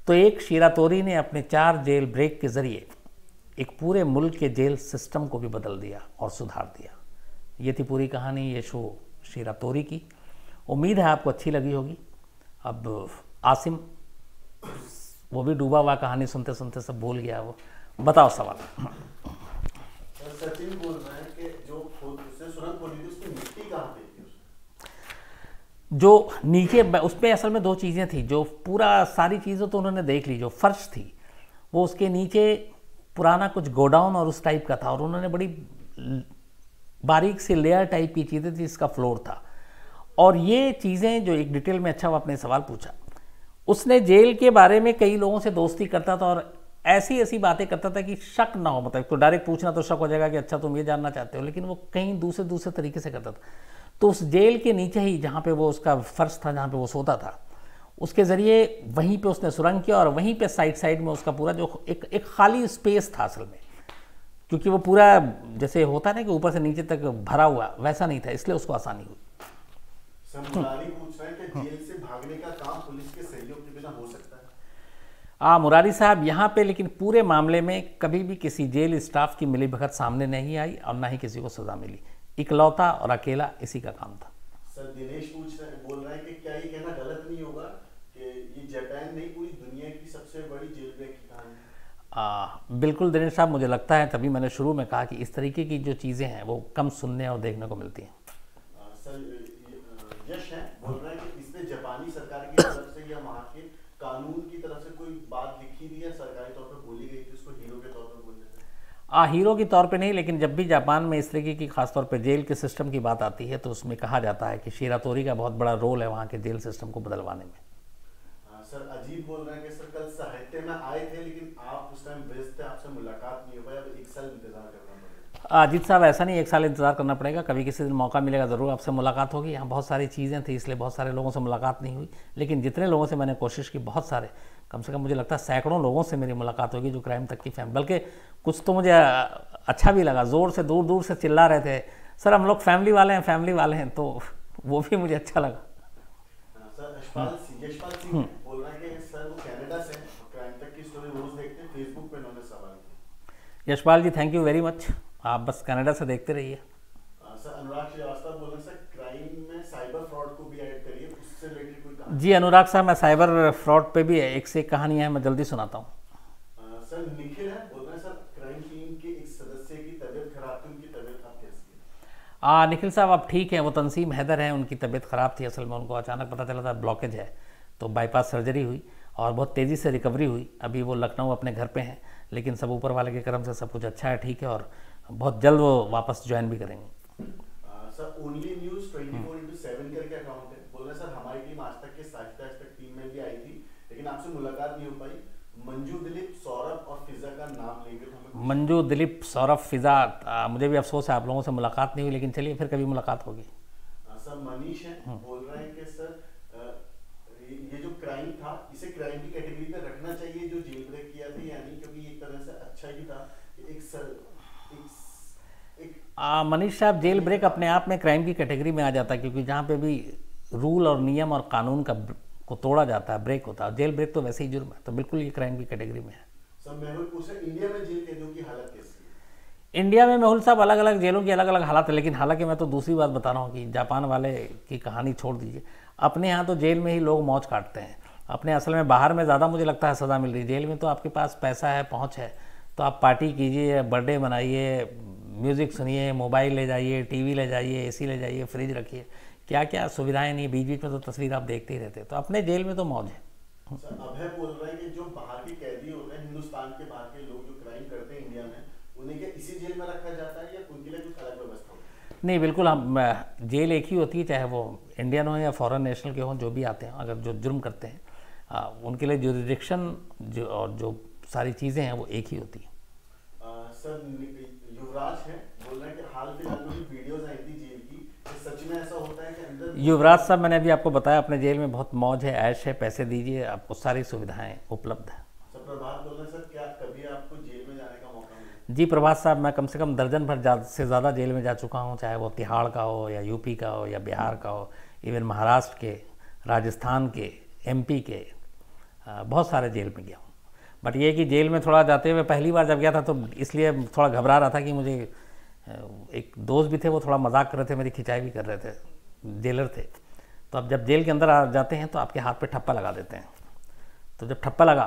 तो एक शीरातोरी ने अपने चार जेल ब्रेक के ज़रिए एक पूरे मुल्क के जेल सिस्टम को भी बदल दिया और सुधार दिया ये थी पूरी कहानी ये शो तोरी की उम्मीद है आपको अच्छी लगी होगी अब आसिम वो भी डूबा हुआ कहानी सुनते सुनते सब भूल गया वो बताओ सवाल सचिन बोल रहे हैं जो नीचे उसमें असल में दो चीज़ें थी जो पूरा सारी चीज़ें तो उन्होंने देख ली जो फर्श थी वो उसके नीचे पुराना कुछ गोडाउन और उस टाइप का था और उन्होंने बड़ी बारीक से लेयर टाइप की चीज़ें थी इसका फ्लोर था और ये चीज़ें जो एक डिटेल में अच्छा वो आपने सवाल पूछा उसने जेल के बारे में कई लोगों से दोस्ती करता था और ऐसी ऐसी बातें करता था कि शक ना हो मतलब तो डायरेक्ट पूछना तो शक हो जाएगा कि अच्छा तुम ये जानना चाहते हो लेकिन वो कहीं दूसरे दूसरे तरीके से करता था तो उस जेल के नीचे ही जहाँ पे वो उसका फर्श था जहाँ पे वो सोता था उसके ज़रिए वहीं पे उसने सुरंग किया और वहीं पे साइड साइड में उसका पूरा जो एक एक खाली स्पेस था असल में क्योंकि वो पूरा जैसे होता है ना कि ऊपर से नीचे तक भरा हुआ वैसा नहीं था इसलिए उसको आसानी हुई हाँ मुरारी साहब यहाँ पे लेकिन पूरे मामले में कभी भी किसी जेल स्टाफ की मिलीभगत सामने नहीं आई और ना ही किसी को सज़ा मिली इकलौता और अकेला इसी का काम था सर दिनेश पूछ रहे बोल रहे हैं कि क्या ये कहना गलत नहीं होगा कि ये जापान नहीं पूरी दुनिया की सबसे बड़ी जेल ब्रेक की कहानी आ, बिल्कुल दिनेश साहब मुझे लगता है तभी मैंने शुरू में कहा कि इस तरीके की जो चीज़ें हैं वो कम सुनने और देखने को मिलती हैं सर यश है आ, हीरो के तौर पे नहीं लेकिन जब भी जापान में इस तरीके की खासतौर पे जेल के सिस्टम की बात आती है तो उसमें कहा जाता है कि तोरी का बहुत बड़ा रोल है वहाँ के जेल सिस्टम को बदलवाने में हाँ, सर अजीब बोल रहे हैं कि सर कल साहित्य में आए थे लेकिन आप उस टाइम व्यस्त थे आपसे मुलाकात नहीं हो पाई अब एक साल इंतजार करना अजीत साहब ऐसा नहीं एक साल इंतज़ार करना पड़ेगा कभी किसी दिन मौका मिलेगा ज़रूर आपसे मुलाकात होगी यहाँ बहुत सारी चीज़ें थी इसलिए बहुत सारे लोगों से मुलाकात नहीं हुई लेकिन जितने लोगों से मैंने कोशिश की बहुत सारे कम से कम मुझे लगता है सैकड़ों लोगों से मेरी मुलाकात होगी जो क्राइम तक की फैम बल्कि कुछ तो मुझे अच्छा भी लगा ज़ोर से दूर दूर से चिल्ला रहे थे सर हम लोग फैमिली वाले हैं फैमिली वाले हैं तो वो भी मुझे अच्छा लगा हाँ, हम्म। हम्म। Yashpal ji thank you very much आप बस कनाडा से देखते रहिए हाँ, सर अनुराग जी अनुराग साहब मैं साइबर फ्रॉड पे भी एक से कहानी है मैं जल्दी सुनाता हूँ हाँ निखिल साहब अब ठीक हैं वो तनसीम हैदर हैं उनकी तबीयत ख़राब थी असल में उनको अचानक पता चला था ब्लॉकेज है तो बाईपास सर्जरी हुई और बहुत तेज़ी से रिकवरी हुई अभी वो लखनऊ अपने घर पे हैं लेकिन सब ऊपर वाले के क्रम से सब कुछ अच्छा है ठीक है और बहुत जल्द वो वापस ज्वाइन भी करेंगे सर ओनली न्यूज़ 24 करके मुलाकात नहीं हो पाई मंजू दिलीप सौरभ और फिजा का नाम लेंगे मंजू दिलीप सौरभ फिजा मुझे भी अफसोस है आप लोगों से मुलाकात नहीं हुई लेकिन चलिए फिर कभी मुलाकात होगी सर मनीष है हम्म। बोल रहे हैं कि सर ये जो क्राइम था इसे क्राइम की कैटेगरी में रखना चाहिए जो जेल ब्रेक किया था यानी क्योंकि एक तरह से अच्छा ही था एक सर मनीष साहब जेल ब्रेक अपने आप में क्राइम की कैटेगरी में आ जाता है क्योंकि जहाँ पे भी रूल और नियम और कानून का को तोड़ा जाता है ब्रेक होता है जेल ब्रेक तो वैसे ही जुर्म है तो बिल्कुल ये क्राइम की कैटेगरी में है इंडिया में जेल कैदियों की हालत कैसी इंडिया में मेहुल साहब अलग अलग जेलों की अलग अलग हालत है लेकिन हालांकि मैं तो दूसरी बात बता रहा हूँ कि जापान वाले की कहानी छोड़ दीजिए अपने यहाँ तो जेल में ही लोग मौज काटते हैं अपने असल में बाहर में ज़्यादा मुझे लगता है सज़ा मिल रही है जेल में तो आपके पास पैसा है पहुँच है तो आप पार्टी कीजिए बर्थडे मनाइए म्यूज़िक सुनिए मोबाइल ले जाइए टीवी ले जाइए एसी ले जाइए फ्रिज रखिए क्या क्या सुविधाएं नहीं बीच बीच में तो तस्वीर आप देखते ही रहते तो अपने जेल में तो मौज है अभय बोल कि जो बाहर के कैदी होते हैं हिंदुस्तान के बाहर के लोग जो क्राइम करते हैं इंडिया में उन्हें क्या इसी जेल में रखा जाता है या उनके लिए कुछ अलग व्यवस्था नहीं बिल्कुल हम जेल एक ही होती है चाहे वो इंडियन हो या फॉरेन नेशनल के हों जो भी आते हैं अगर जो जुर्म करते हैं उनके लिए रिडिक्शन जो और जो सारी चीज़ें हैं वो एक ही होती है सर युवराज है बोल रहे हैं कि हाल फिलहाल में वीडियोज आई थी जेल की सच में ऐसा होता है युवराज साहब मैंने अभी आपको बताया अपने जेल में बहुत मौज है ऐश है पैसे दीजिए आपको सारी सुविधाएं उपलब्ध है जी प्रभात साहब मैं कम से कम दर्जन भर जा, से ज़्यादा जेल में जा चुका हूँ चाहे वो तिहाड़ का हो या यूपी का हो या बिहार का हो इवन महाराष्ट्र के राजस्थान के एमपी के बहुत सारे जेल में गया हूँ बट ये कि जेल में थोड़ा जाते हुए पहली बार जब गया था तो इसलिए थोड़ा घबरा रहा था कि मुझे एक दोस्त भी थे वो थोड़ा मजाक कर रहे थे मेरी खिंचाई भी कर रहे थे जेलर थे तो आप जब जेल के अंदर आ जाते हैं तो आपके हाथ पे ठप्पा लगा देते हैं तो जब ठप्पा लगा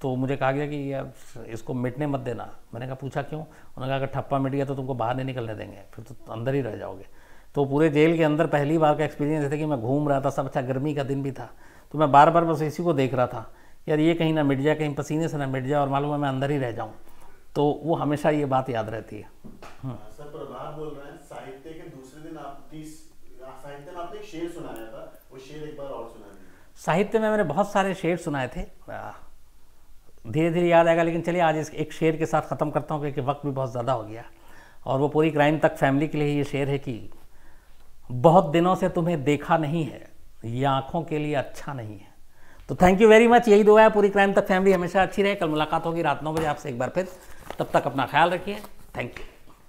तो मुझे कहा गया कि यार इसको मिटने मत देना मैंने कहा पूछा क्यों उन्होंने कहा अगर ठप्पा मिट गया तो तुमको बाहर नहीं निकलने देंगे फिर तो अंदर ही रह जाओगे तो पूरे जेल के अंदर पहली बार का एक्सपीरियंस था कि मैं घूम रहा था सब अच्छा गर्मी का दिन भी था तो मैं बार बार बस इसी को देख रहा था यार ये कहीं ना मिट जाए कहीं पसीने से ना मिट जाए और मालूम है मैं अंदर ही रह जाऊँ तो वो हमेशा ये बात याद रहती है हम्म। सर प्रभाव बोल रहे हैं शेर सुनाया था वो शेर एक बार और सुना साहित्य में मैंने बहुत सारे शेर सुनाए थे धीरे धीरे याद आएगा लेकिन चलिए आज इस एक शेर के साथ ख़त्म करता हूँ क्योंकि वक्त भी बहुत ज़्यादा हो गया और वो पूरी क्राइम तक फैमिली के लिए ये शेर है कि बहुत दिनों से तुम्हें देखा नहीं है ये आँखों के लिए अच्छा नहीं है तो थैंक यू वेरी मच यही दुआ है पूरी क्राइम तक फैमिली हमेशा अच्छी रहे कल मुलाकात होगी रात नौ बजे आपसे एक बार फिर तब तक अपना ख्याल रखिए थैंक यू